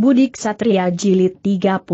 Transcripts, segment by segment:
Budik Satria Jilid 31.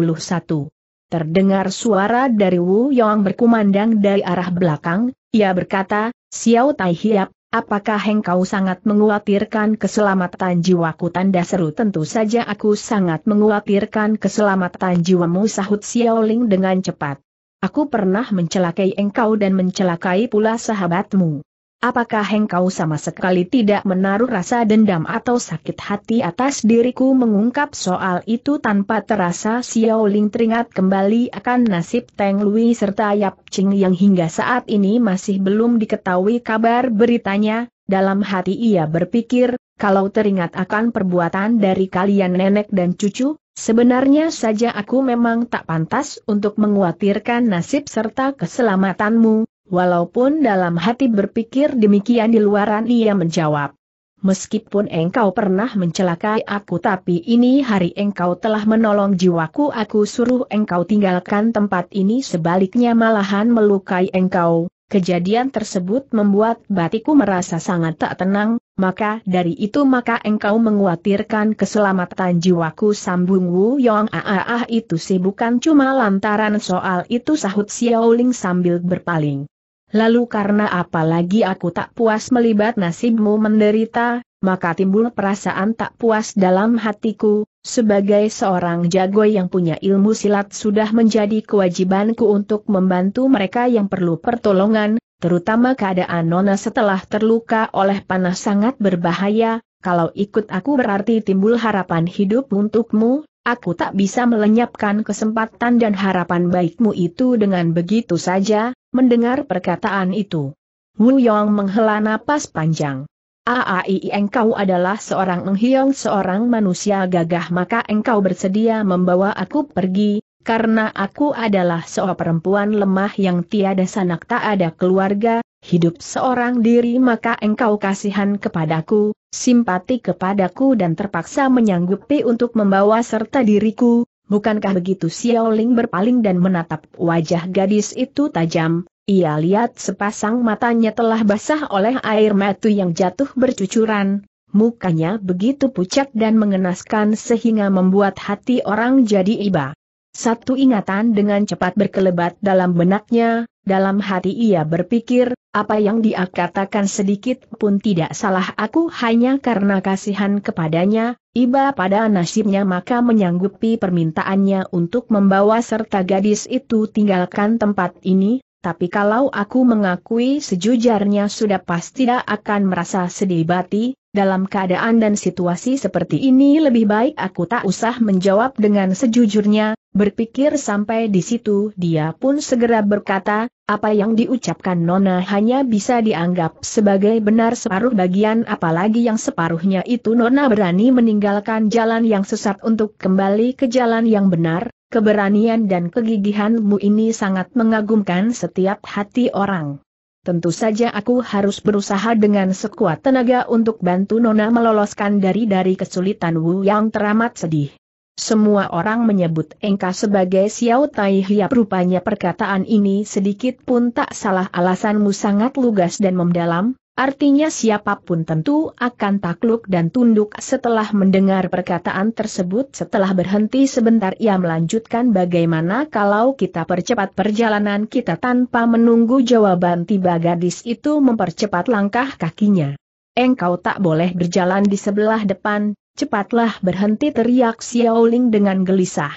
Terdengar suara dari Wu Yong berkumandang dari arah belakang, ia berkata, Xiao Tai Hiap, apakah engkau sangat menguatirkan keselamatan jiwaku tanda seru tentu saja aku sangat menguatirkan keselamatan jiwamu sahut Xiao Ling dengan cepat. Aku pernah mencelakai engkau dan mencelakai pula sahabatmu. Apakah engkau sama sekali tidak menaruh rasa dendam atau sakit hati atas diriku mengungkap soal itu tanpa terasa Xiao Ling teringat kembali akan nasib Teng Lui serta Yap Ching yang hingga saat ini masih belum diketahui kabar beritanya, dalam hati ia berpikir, kalau teringat akan perbuatan dari kalian nenek dan cucu, sebenarnya saja aku memang tak pantas untuk menguatirkan nasib serta keselamatanmu, Walaupun dalam hati berpikir demikian di luaran ia menjawab. Meskipun engkau pernah mencelakai aku tapi ini hari engkau telah menolong jiwaku aku suruh engkau tinggalkan tempat ini sebaliknya malahan melukai engkau. Kejadian tersebut membuat batiku merasa sangat tak tenang, maka dari itu maka engkau menguatirkan keselamatan jiwaku sambung Wu Yong Aaah ah, ah, itu sih bukan cuma lantaran soal itu sahut Xiao Ling sambil berpaling. Lalu karena apalagi aku tak puas melibat nasibmu menderita, maka timbul perasaan tak puas dalam hatiku, sebagai seorang jago yang punya ilmu silat sudah menjadi kewajibanku untuk membantu mereka yang perlu pertolongan, terutama keadaan Nona setelah terluka oleh panah sangat berbahaya, kalau ikut aku berarti timbul harapan hidup untukmu, aku tak bisa melenyapkan kesempatan dan harapan baikmu itu dengan begitu saja, Mendengar perkataan itu, Wu Yong menghela napas panjang. Aai engkau adalah seorang menghiong seorang manusia gagah maka engkau bersedia membawa aku pergi, karena aku adalah seorang perempuan lemah yang tiada sanak tak ada keluarga, hidup seorang diri maka engkau kasihan kepadaku, simpati kepadaku dan terpaksa menyanggupi untuk membawa serta diriku, bukankah begitu Xiaoling berpaling dan menatap wajah gadis itu tajam, ia lihat sepasang matanya telah basah oleh air mata yang jatuh bercucuran, mukanya begitu pucat dan mengenaskan sehingga membuat hati orang jadi iba. Satu ingatan dengan cepat berkelebat dalam benaknya, dalam hati ia berpikir, apa yang dia katakan sedikit pun tidak salah aku hanya karena kasihan kepadanya, iba pada nasibnya maka menyanggupi permintaannya untuk membawa serta gadis itu tinggalkan tempat ini, tapi kalau aku mengakui sejujarnya sudah pasti tidak akan merasa sedih bati, dalam keadaan dan situasi seperti ini lebih baik aku tak usah menjawab dengan sejujurnya, Berpikir sampai di situ dia pun segera berkata, apa yang diucapkan Nona hanya bisa dianggap sebagai benar separuh bagian apalagi yang separuhnya itu Nona berani meninggalkan jalan yang sesat untuk kembali ke jalan yang benar, keberanian dan kegigihanmu ini sangat mengagumkan setiap hati orang. Tentu saja aku harus berusaha dengan sekuat tenaga untuk bantu Nona meloloskan dari dari kesulitan Wu yang teramat sedih. Semua orang menyebut Engka sebagai Xiao Tai Hiap rupanya perkataan ini sedikit pun tak salah alasanmu sangat lugas dan mendalam. artinya siapapun tentu akan takluk dan tunduk setelah mendengar perkataan tersebut setelah berhenti sebentar ia melanjutkan bagaimana kalau kita percepat perjalanan kita tanpa menunggu jawaban tiba gadis itu mempercepat langkah kakinya. Engkau tak boleh berjalan di sebelah depan, Cepatlah berhenti teriak Xiaoling dengan gelisah.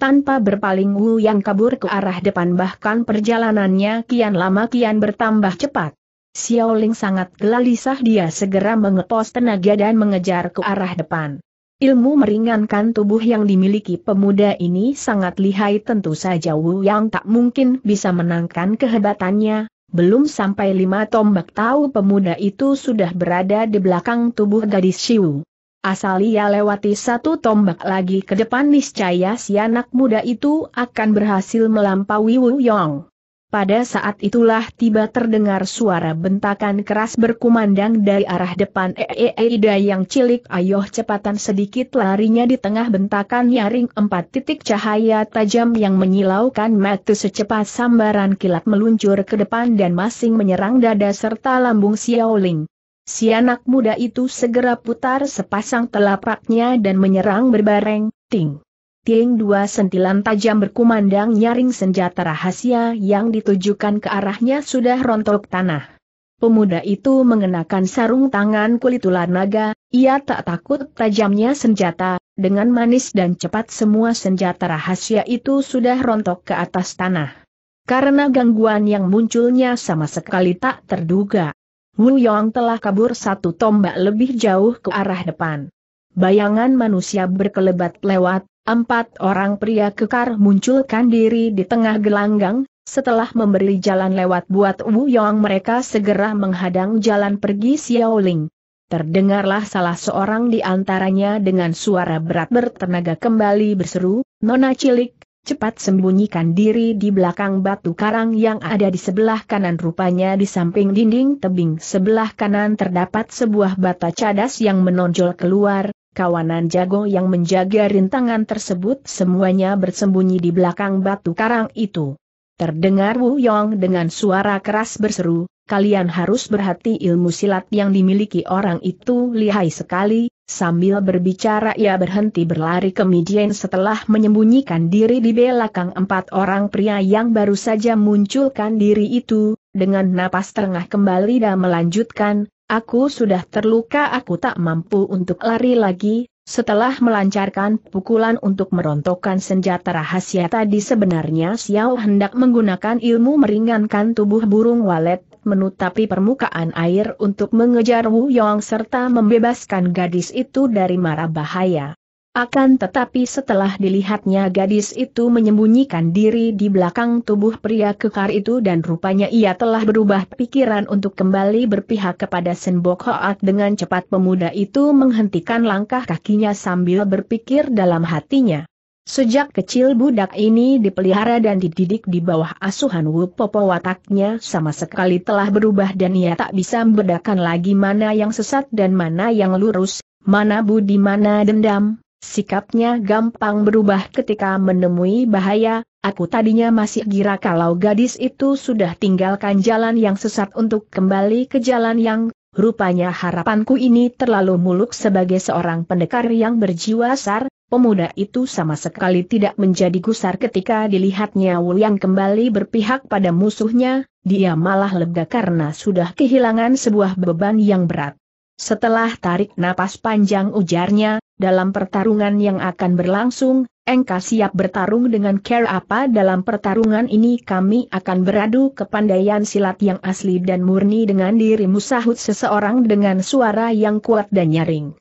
Tanpa berpaling Wu yang kabur ke arah depan bahkan perjalanannya kian lama kian bertambah cepat. Xiaoling sangat gelisah dia segera mengepos tenaga dan mengejar ke arah depan. Ilmu meringankan tubuh yang dimiliki pemuda ini sangat lihai tentu saja Wu yang tak mungkin bisa menangkan kehebatannya, belum sampai lima tombak tahu pemuda itu sudah berada di belakang tubuh gadis Xiu. Asal ia lewati satu tombak lagi ke depan niscaya si anak muda itu akan berhasil melampaui Wu Yong. Pada saat itulah tiba terdengar suara bentakan keras berkumandang dari arah depan Eeida -e yang cilik ayoh cepatan sedikit larinya di tengah bentakan nyaring empat titik cahaya tajam yang menyilaukan mata secepat sambaran kilat meluncur ke depan dan masing menyerang dada serta lambung Xiaoling. Si anak muda itu segera putar sepasang telapaknya dan menyerang berbareng, ting. Ting dua sentilan tajam berkumandang nyaring senjata rahasia yang ditujukan ke arahnya sudah rontok tanah. Pemuda itu mengenakan sarung tangan kulit ular naga, ia tak takut tajamnya senjata, dengan manis dan cepat semua senjata rahasia itu sudah rontok ke atas tanah. Karena gangguan yang munculnya sama sekali tak terduga, Wu Yong telah kabur satu tombak lebih jauh ke arah depan. Bayangan manusia berkelebat lewat, empat orang pria kekar munculkan diri di tengah gelanggang, setelah memberi jalan lewat buat Wu Yong mereka segera menghadang jalan pergi Xiao Ling. Terdengarlah salah seorang di antaranya dengan suara berat bertenaga kembali berseru, Nona Cilik, cepat sembunyikan diri di belakang batu karang yang ada di sebelah kanan rupanya di samping dinding tebing sebelah kanan terdapat sebuah bata cadas yang menonjol keluar, kawanan jago yang menjaga rintangan tersebut semuanya bersembunyi di belakang batu karang itu. Terdengar Wu Yong dengan suara keras berseru, kalian harus berhati ilmu silat yang dimiliki orang itu lihai sekali, Sambil berbicara ia berhenti berlari ke Midian setelah menyembunyikan diri di belakang empat orang pria yang baru saja munculkan diri itu, dengan napas terengah kembali dan melanjutkan, aku sudah terluka aku tak mampu untuk lari lagi, setelah melancarkan pukulan untuk merontokkan senjata rahasia tadi sebenarnya Xiao hendak menggunakan ilmu meringankan tubuh burung walet, menutapi permukaan air untuk mengejar Wu Yong serta membebaskan gadis itu dari mara bahaya. Akan tetapi setelah dilihatnya gadis itu menyembunyikan diri di belakang tubuh pria kekar itu dan rupanya ia telah berubah pikiran untuk kembali berpihak kepada Senbok Hoat dengan cepat pemuda itu menghentikan langkah kakinya sambil berpikir dalam hatinya. Sejak kecil budak ini dipelihara dan dididik di bawah asuhan Wu Popo wataknya sama sekali telah berubah dan ia tak bisa membedakan lagi mana yang sesat dan mana yang lurus, mana budi mana dendam. Sikapnya gampang berubah ketika menemui bahaya, aku tadinya masih gira kalau gadis itu sudah tinggalkan jalan yang sesat untuk kembali ke jalan yang Rupanya harapanku ini terlalu muluk sebagai seorang pendekar yang berjiwa sar, pemuda itu sama sekali tidak menjadi gusar ketika dilihatnya Wu yang kembali berpihak pada musuhnya, dia malah lega karena sudah kehilangan sebuah beban yang berat. Setelah tarik napas panjang ujarnya, dalam pertarungan yang akan berlangsung, engkau siap bertarung dengan care apa dalam pertarungan ini kami akan beradu kepandaian silat yang asli dan murni dengan dirimu sahut seseorang dengan suara yang kuat dan nyaring.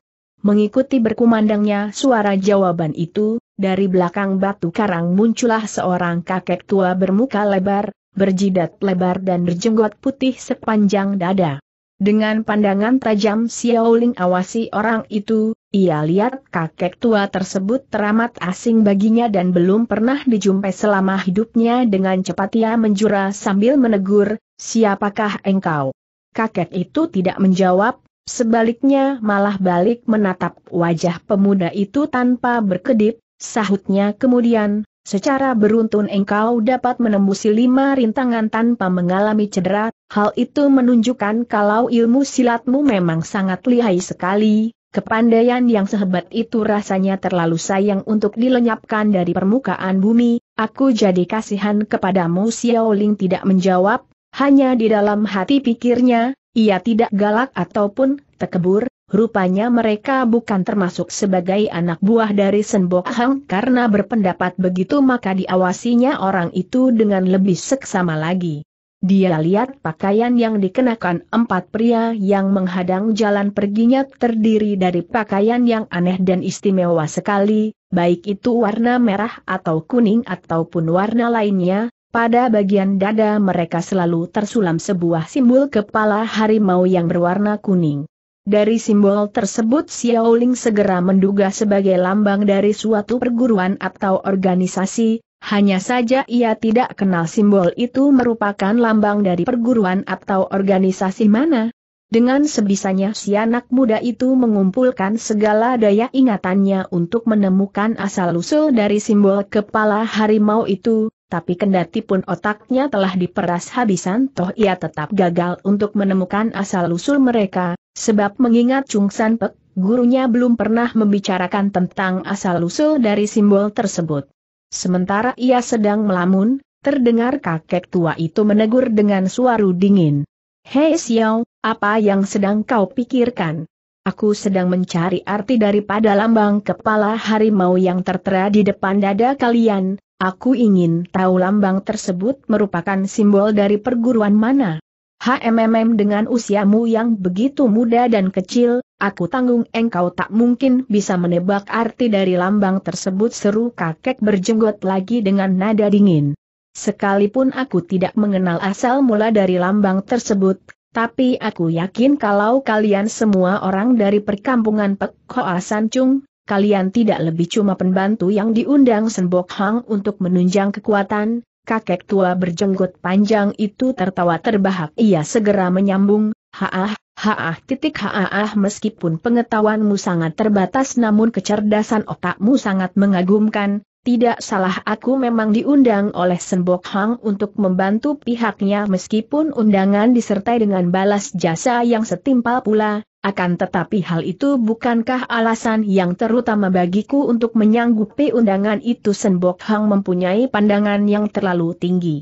Mengikuti berkumandangnya suara jawaban itu, dari belakang batu karang muncullah seorang kakek tua bermuka lebar, berjidat lebar dan berjenggot putih sepanjang dada. Dengan pandangan tajam Xiaoling awasi orang itu, ia lihat kakek tua tersebut teramat asing baginya dan belum pernah dijumpai selama hidupnya dengan cepat ia menjura sambil menegur, siapakah engkau? Kakek itu tidak menjawab, Sebaliknya malah balik menatap wajah pemuda itu tanpa berkedip, sahutnya kemudian, secara beruntun engkau dapat menembusi lima rintangan tanpa mengalami cedera, hal itu menunjukkan kalau ilmu silatmu memang sangat lihai sekali, kepandaian yang sehebat itu rasanya terlalu sayang untuk dilenyapkan dari permukaan bumi, aku jadi kasihan kepadamu Xiaoling tidak menjawab, hanya di dalam hati pikirnya, ia tidak galak ataupun tekebur, rupanya mereka bukan termasuk sebagai anak buah dari Senbok Hang karena berpendapat begitu maka diawasinya orang itu dengan lebih seksama lagi. Dia lihat pakaian yang dikenakan empat pria yang menghadang jalan perginya terdiri dari pakaian yang aneh dan istimewa sekali, baik itu warna merah atau kuning ataupun warna lainnya, pada bagian dada mereka selalu tersulam sebuah simbol kepala harimau yang berwarna kuning. Dari simbol tersebut Xiaoling segera menduga sebagai lambang dari suatu perguruan atau organisasi, hanya saja ia tidak kenal simbol itu merupakan lambang dari perguruan atau organisasi mana. Dengan sebisanya si anak muda itu mengumpulkan segala daya ingatannya untuk menemukan asal-usul dari simbol kepala harimau itu, tapi kendati pun otaknya telah diperas habisan toh ia tetap gagal untuk menemukan asal-usul mereka, sebab mengingat Chung San Pek, gurunya belum pernah membicarakan tentang asal-usul dari simbol tersebut. Sementara ia sedang melamun, terdengar kakek tua itu menegur dengan suara dingin. Hei Xiao, apa yang sedang kau pikirkan? Aku sedang mencari arti daripada lambang kepala harimau yang tertera di depan dada kalian, Aku ingin tahu lambang tersebut merupakan simbol dari perguruan mana. HMMM dengan usiamu yang begitu muda dan kecil, aku tanggung engkau tak mungkin bisa menebak arti dari lambang tersebut seru kakek berjenggot lagi dengan nada dingin. Sekalipun aku tidak mengenal asal mula dari lambang tersebut, tapi aku yakin kalau kalian semua orang dari perkampungan Pek Hoa Sancung, kalian tidak lebih cuma pembantu yang diundang Senbok Hang untuk menunjang kekuatan, kakek tua berjenggot panjang itu tertawa terbahak. Ia segera menyambung, haah, haah titik haah meskipun pengetahuanmu sangat terbatas namun kecerdasan otakmu sangat mengagumkan, tidak salah aku memang diundang oleh Senbok Hang untuk membantu pihaknya meskipun undangan disertai dengan balas jasa yang setimpal pula, akan tetapi hal itu bukankah alasan yang terutama bagiku untuk menyanggupi undangan itu Senbok Hang mempunyai pandangan yang terlalu tinggi.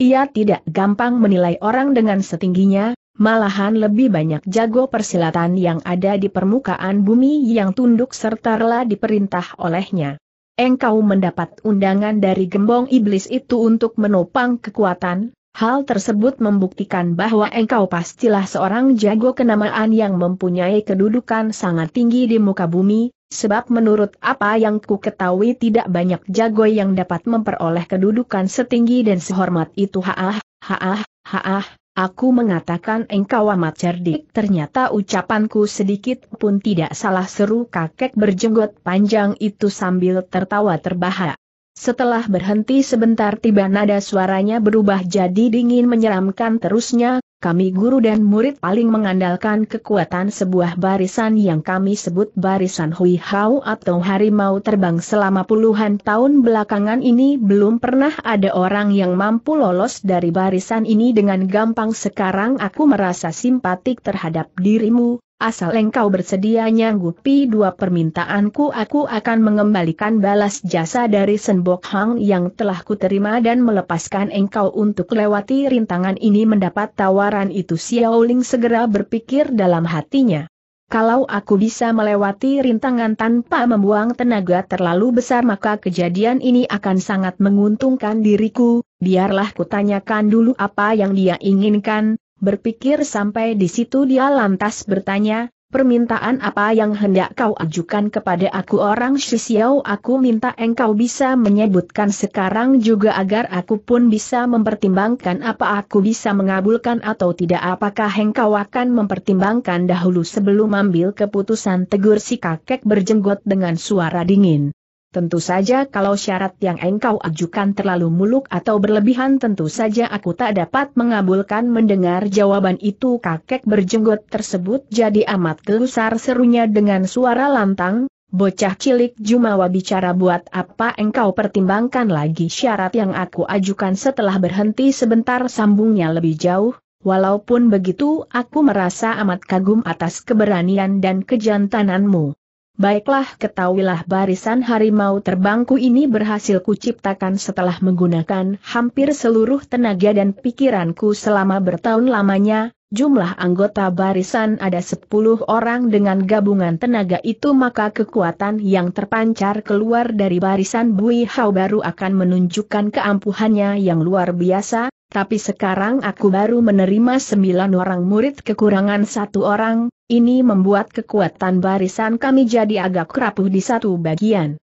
Ia tidak gampang menilai orang dengan setingginya, malahan lebih banyak jago persilatan yang ada di permukaan bumi yang tunduk serta rela diperintah olehnya. Engkau mendapat undangan dari gembong iblis itu untuk menopang kekuatan, Hal tersebut membuktikan bahwa engkau pastilah seorang jago kenamaan yang mempunyai kedudukan sangat tinggi di muka bumi, sebab menurut apa yang ku ketahui tidak banyak jago yang dapat memperoleh kedudukan setinggi dan sehormat itu haah, ha, haah, ah, ah, aku mengatakan engkau amat cerdik. Ternyata ucapanku sedikit pun tidak salah seru kakek berjenggot panjang itu sambil tertawa terbahak. Setelah berhenti sebentar tiba nada suaranya berubah jadi dingin menyeramkan terusnya, kami guru dan murid paling mengandalkan kekuatan sebuah barisan yang kami sebut barisan Hui Hao atau harimau terbang selama puluhan tahun belakangan ini belum pernah ada orang yang mampu lolos dari barisan ini dengan gampang sekarang aku merasa simpatik terhadap dirimu, Asal engkau bersedia nyanggupi dua permintaanku aku akan mengembalikan balas jasa dari Senbok Hang yang telah kuterima dan melepaskan engkau untuk lewati rintangan ini mendapat tawaran itu Xiaoling segera berpikir dalam hatinya. Kalau aku bisa melewati rintangan tanpa membuang tenaga terlalu besar maka kejadian ini akan sangat menguntungkan diriku, biarlah kutanyakan dulu apa yang dia inginkan, Berpikir sampai di situ dia lantas bertanya, permintaan apa yang hendak kau ajukan kepada aku orang Shisiao aku minta engkau bisa menyebutkan sekarang juga agar aku pun bisa mempertimbangkan apa aku bisa mengabulkan atau tidak apakah engkau akan mempertimbangkan dahulu sebelum ambil keputusan tegur si kakek berjenggot dengan suara dingin. Tentu saja kalau syarat yang engkau ajukan terlalu muluk atau berlebihan tentu saja aku tak dapat mengabulkan mendengar jawaban itu kakek berjenggot tersebut jadi amat gelusar serunya dengan suara lantang, bocah cilik Jumawa bicara buat apa engkau pertimbangkan lagi syarat yang aku ajukan setelah berhenti sebentar sambungnya lebih jauh, walaupun begitu aku merasa amat kagum atas keberanian dan kejantananmu. Baiklah ketahuilah barisan harimau terbangku ini berhasil kuciptakan setelah menggunakan hampir seluruh tenaga dan pikiranku selama bertahun lamanya, jumlah anggota barisan ada 10 orang dengan gabungan tenaga itu maka kekuatan yang terpancar keluar dari barisan Bui Hao baru akan menunjukkan keampuhannya yang luar biasa, tapi sekarang aku baru menerima sembilan orang murid kekurangan satu orang, ini membuat kekuatan barisan kami jadi agak rapuh di satu bagian.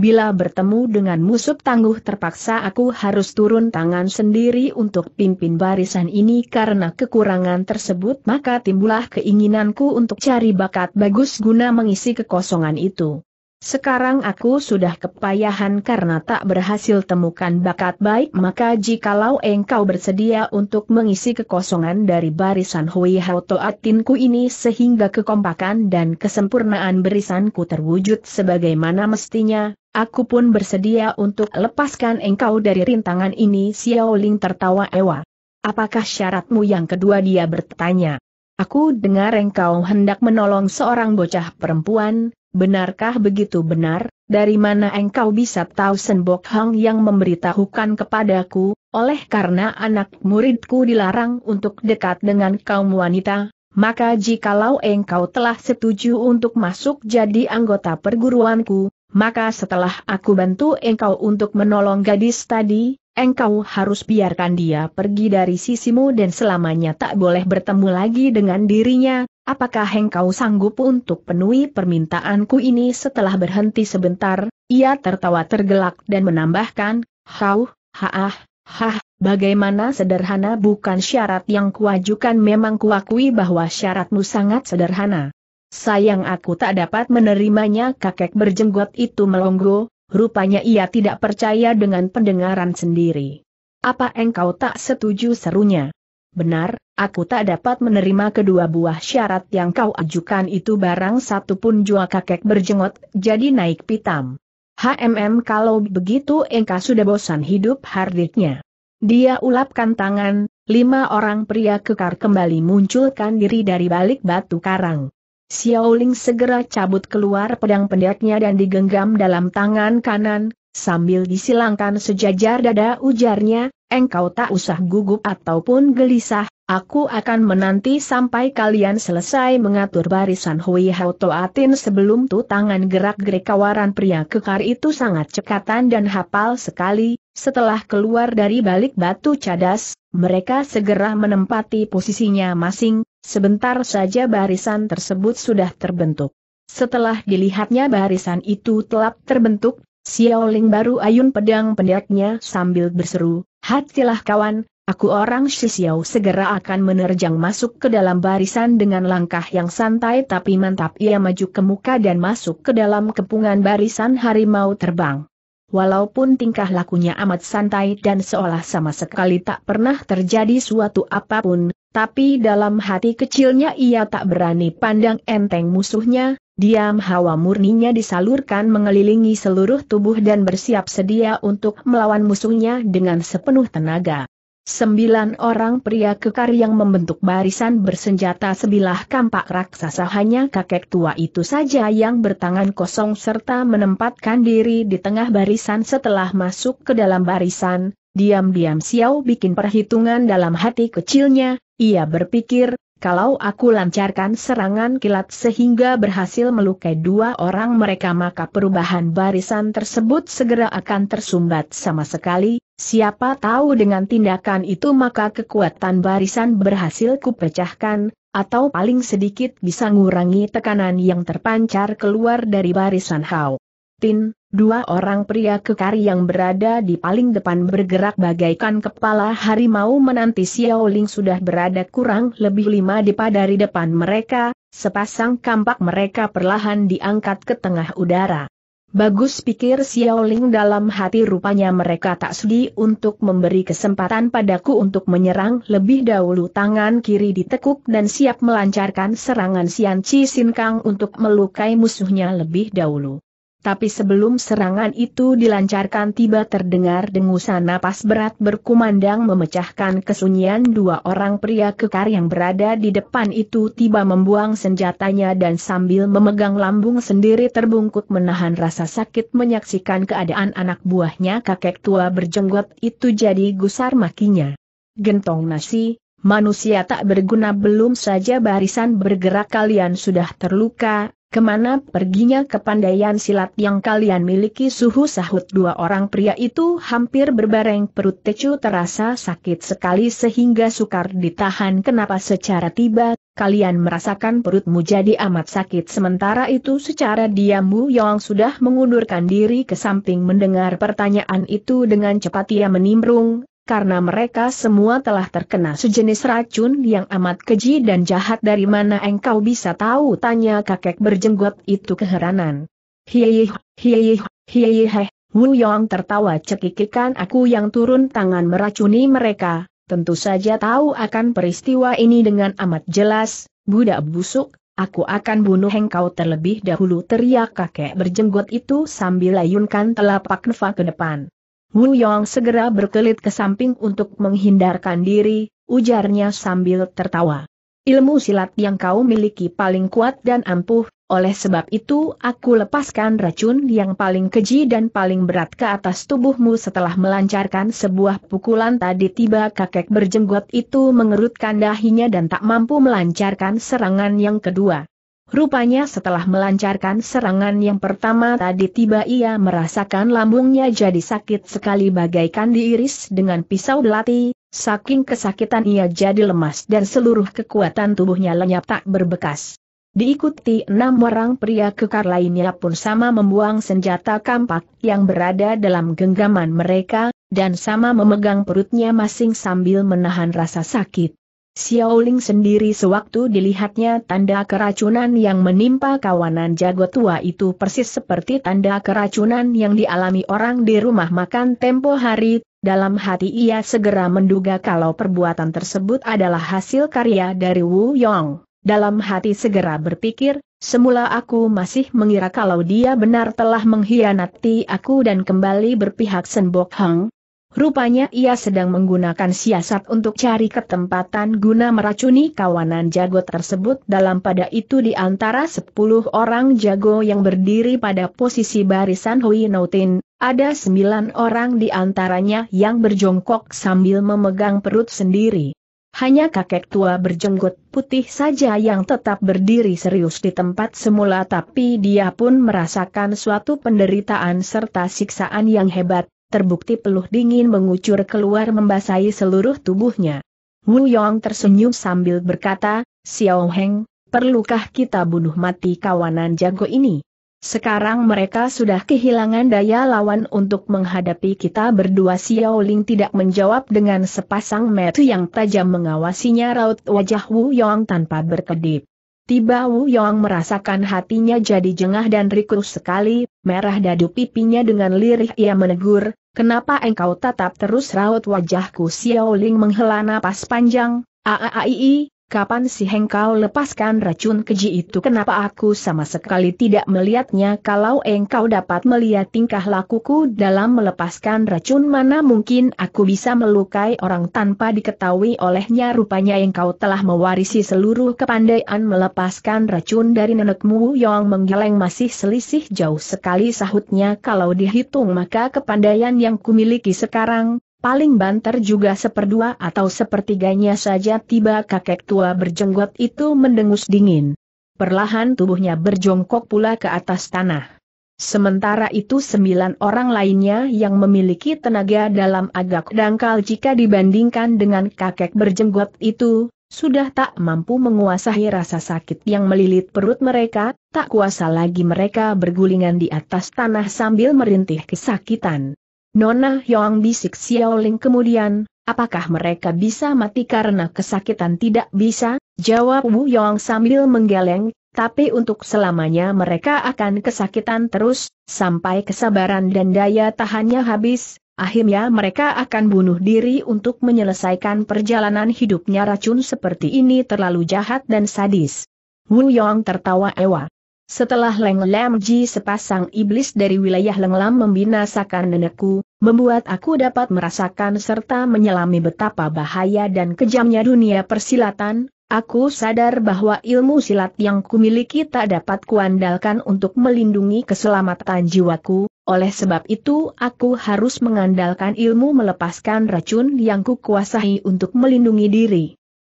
Bila bertemu dengan musuh tangguh terpaksa aku harus turun tangan sendiri untuk pimpin barisan ini karena kekurangan tersebut maka timbulah keinginanku untuk cari bakat bagus guna mengisi kekosongan itu. Sekarang aku sudah kepayahan karena tak berhasil temukan bakat baik maka jikalau engkau bersedia untuk mengisi kekosongan dari barisan Hui Hao Toatinku ini sehingga kekompakan dan kesempurnaan berisanku terwujud sebagaimana mestinya, aku pun bersedia untuk lepaskan engkau dari rintangan ini Xiao Ling tertawa ewa. Apakah syaratmu yang kedua dia bertanya? Aku dengar engkau hendak menolong seorang bocah perempuan, Benarkah begitu benar? Dari mana engkau bisa tahu Senbok Hang yang memberitahukan kepadaku, oleh karena anak muridku dilarang untuk dekat dengan kaum wanita, maka jikalau engkau telah setuju untuk masuk jadi anggota perguruanku, maka setelah aku bantu engkau untuk menolong gadis tadi, engkau harus biarkan dia pergi dari sisimu dan selamanya tak boleh bertemu lagi dengan dirinya, apakah engkau sanggup untuk penuhi permintaanku ini setelah berhenti sebentar, ia tertawa tergelak dan menambahkan, hau, haah, Hah, bagaimana sederhana bukan syarat yang kuajukan memang kuakui bahwa syaratmu sangat sederhana. Sayang aku tak dapat menerimanya kakek berjenggot itu melonggo, rupanya ia tidak percaya dengan pendengaran sendiri. Apa engkau tak setuju serunya? Benar, aku tak dapat menerima kedua buah syarat yang kau ajukan itu barang satu pun jua kakek berjenggot, jadi naik pitam. HMM kalau begitu engkau sudah bosan hidup hardiknya. Dia ulapkan tangan, lima orang pria kekar kembali munculkan diri dari balik batu karang. Xiaoling segera cabut keluar pedang pendeknya dan digenggam dalam tangan kanan, sambil disilangkan sejajar dada ujarnya, engkau tak usah gugup ataupun gelisah, aku akan menanti sampai kalian selesai mengatur barisan Hui Hao Toatin sebelum tu tangan gerak-gerik kawaran pria kekar itu sangat cekatan dan hafal sekali, setelah keluar dari balik batu cadas, mereka segera menempati posisinya masing masing Sebentar saja barisan tersebut sudah terbentuk. Setelah dilihatnya barisan itu telah terbentuk, Xiao Ling baru ayun pedang pendeknya sambil berseru, Hatilah kawan, aku orang Shisiao segera akan menerjang masuk ke dalam barisan dengan langkah yang santai tapi mantap ia maju ke muka dan masuk ke dalam kepungan barisan harimau terbang walaupun tingkah lakunya amat santai dan seolah sama sekali tak pernah terjadi suatu apapun, tapi dalam hati kecilnya ia tak berani pandang enteng musuhnya, diam hawa murninya disalurkan mengelilingi seluruh tubuh dan bersiap sedia untuk melawan musuhnya dengan sepenuh tenaga. Sembilan orang pria kekar yang membentuk barisan bersenjata sebilah kampak raksasa hanya kakek tua itu saja yang bertangan kosong serta menempatkan diri di tengah barisan setelah masuk ke dalam barisan, diam-diam Xiao bikin perhitungan dalam hati kecilnya, ia berpikir, kalau aku lancarkan serangan kilat sehingga berhasil melukai dua orang mereka maka perubahan barisan tersebut segera akan tersumbat sama sekali, siapa tahu dengan tindakan itu maka kekuatan barisan berhasil kupecahkan, atau paling sedikit bisa ngurangi tekanan yang terpancar keluar dari barisan Hao. Tin, Dua orang pria kekar yang berada di paling depan bergerak bagaikan kepala harimau menanti Xiao Ling sudah berada kurang lebih lima depa dari depan mereka, sepasang kampak mereka perlahan diangkat ke tengah udara. Bagus pikir Xiao Ling dalam hati rupanya mereka tak sudi untuk memberi kesempatan padaku untuk menyerang lebih dahulu tangan kiri ditekuk dan siap melancarkan serangan Xian Chi Sin Kang untuk melukai musuhnya lebih dahulu. Tapi sebelum serangan itu dilancarkan tiba terdengar dengusan napas berat berkumandang memecahkan kesunyian dua orang pria kekar yang berada di depan itu tiba membuang senjatanya dan sambil memegang lambung sendiri terbungkuk menahan rasa sakit menyaksikan keadaan anak buahnya kakek tua berjenggot itu jadi gusar makinya. Gentong nasi, manusia tak berguna belum saja barisan bergerak kalian sudah terluka, Kemana perginya kepandaian silat yang kalian miliki suhu sahut dua orang pria itu hampir berbareng perut Tecu terasa sakit sekali sehingga sukar ditahan kenapa secara tiba, kalian merasakan perutmu jadi amat sakit sementara itu secara diammu Yong sudah mengundurkan diri ke samping mendengar pertanyaan itu dengan cepat ia menimbrung, karena mereka semua telah terkena sejenis racun yang amat keji dan jahat dari mana engkau bisa tahu tanya kakek berjenggot itu keheranan. Hihihi, hihihi, hiih, Wu Yong tertawa cekikikan aku yang turun tangan meracuni mereka, tentu saja tahu akan peristiwa ini dengan amat jelas, budak busuk, aku akan bunuh engkau terlebih dahulu teriak kakek berjenggot itu sambil layunkan telapak nefa ke depan. Wu Yong segera berkelit ke samping untuk menghindarkan diri, ujarnya sambil tertawa. Ilmu silat yang kau miliki paling kuat dan ampuh, oleh sebab itu aku lepaskan racun yang paling keji dan paling berat ke atas tubuhmu setelah melancarkan sebuah pukulan tadi tiba kakek berjenggot itu mengerutkan dahinya dan tak mampu melancarkan serangan yang kedua. Rupanya setelah melancarkan serangan yang pertama tadi tiba ia merasakan lambungnya jadi sakit sekali bagaikan diiris dengan pisau belati, saking kesakitan ia jadi lemas dan seluruh kekuatan tubuhnya lenyap tak berbekas. Diikuti enam orang pria kekar lainnya pun sama membuang senjata kampak yang berada dalam genggaman mereka, dan sama memegang perutnya masing sambil menahan rasa sakit. Xiaoling sendiri sewaktu dilihatnya tanda keracunan yang menimpa kawanan jago tua itu persis seperti tanda keracunan yang dialami orang di rumah makan tempo hari, dalam hati ia segera menduga kalau perbuatan tersebut adalah hasil karya dari Wu Yong. Dalam hati segera berpikir, semula aku masih mengira kalau dia benar telah mengkhianati aku dan kembali berpihak Senbok hang. Rupanya ia sedang menggunakan siasat untuk cari ketempatan guna meracuni kawanan jago tersebut dalam pada itu di antara sepuluh orang jago yang berdiri pada posisi barisan Hui Noutin, ada sembilan orang di antaranya yang berjongkok sambil memegang perut sendiri. Hanya kakek tua berjenggot putih saja yang tetap berdiri serius di tempat semula tapi dia pun merasakan suatu penderitaan serta siksaan yang hebat, terbukti peluh dingin mengucur keluar membasahi seluruh tubuhnya. Wu Yong tersenyum sambil berkata, Xiao Heng, perlukah kita bunuh mati kawanan jago ini? Sekarang mereka sudah kehilangan daya lawan untuk menghadapi kita berdua Xiao Ling tidak menjawab dengan sepasang mata yang tajam mengawasinya raut wajah Wu Yong tanpa berkedip. Tiba Wu Yong merasakan hatinya jadi jengah dan rikus sekali, merah dadu pipinya dengan lirih ia menegur, Kenapa engkau tatap terus raut wajahku Xiao Ling menghela napas panjang, aaii, Kapan si engkau lepaskan racun keji itu kenapa aku sama sekali tidak melihatnya kalau engkau dapat melihat tingkah lakuku dalam melepaskan racun mana mungkin aku bisa melukai orang tanpa diketahui olehnya rupanya engkau telah mewarisi seluruh kepandaian melepaskan racun dari nenekmu yang menggeleng masih selisih jauh sekali sahutnya kalau dihitung maka kepandaian yang kumiliki sekarang paling banter juga seperdua atau sepertiganya saja tiba kakek tua berjenggot itu mendengus dingin. Perlahan tubuhnya berjongkok pula ke atas tanah. Sementara itu sembilan orang lainnya yang memiliki tenaga dalam agak dangkal jika dibandingkan dengan kakek berjenggot itu, sudah tak mampu menguasai rasa sakit yang melilit perut mereka, tak kuasa lagi mereka bergulingan di atas tanah sambil merintih kesakitan. Nona Yong bisik Xiaoling kemudian, apakah mereka bisa mati karena kesakitan tidak bisa? Jawab Wu Yong sambil menggeleng, tapi untuk selamanya mereka akan kesakitan terus, sampai kesabaran dan daya tahannya habis, akhirnya mereka akan bunuh diri untuk menyelesaikan perjalanan hidupnya racun seperti ini terlalu jahat dan sadis. Wu Yong tertawa ewa. Setelah Leng Lam Ji sepasang iblis dari wilayah Leng Lam membinasakan nenekku, membuat aku dapat merasakan serta menyelami betapa bahaya dan kejamnya dunia persilatan, aku sadar bahwa ilmu silat yang kumiliki tak dapat kuandalkan untuk melindungi keselamatan jiwaku, oleh sebab itu aku harus mengandalkan ilmu melepaskan racun yang kukuasai untuk melindungi diri.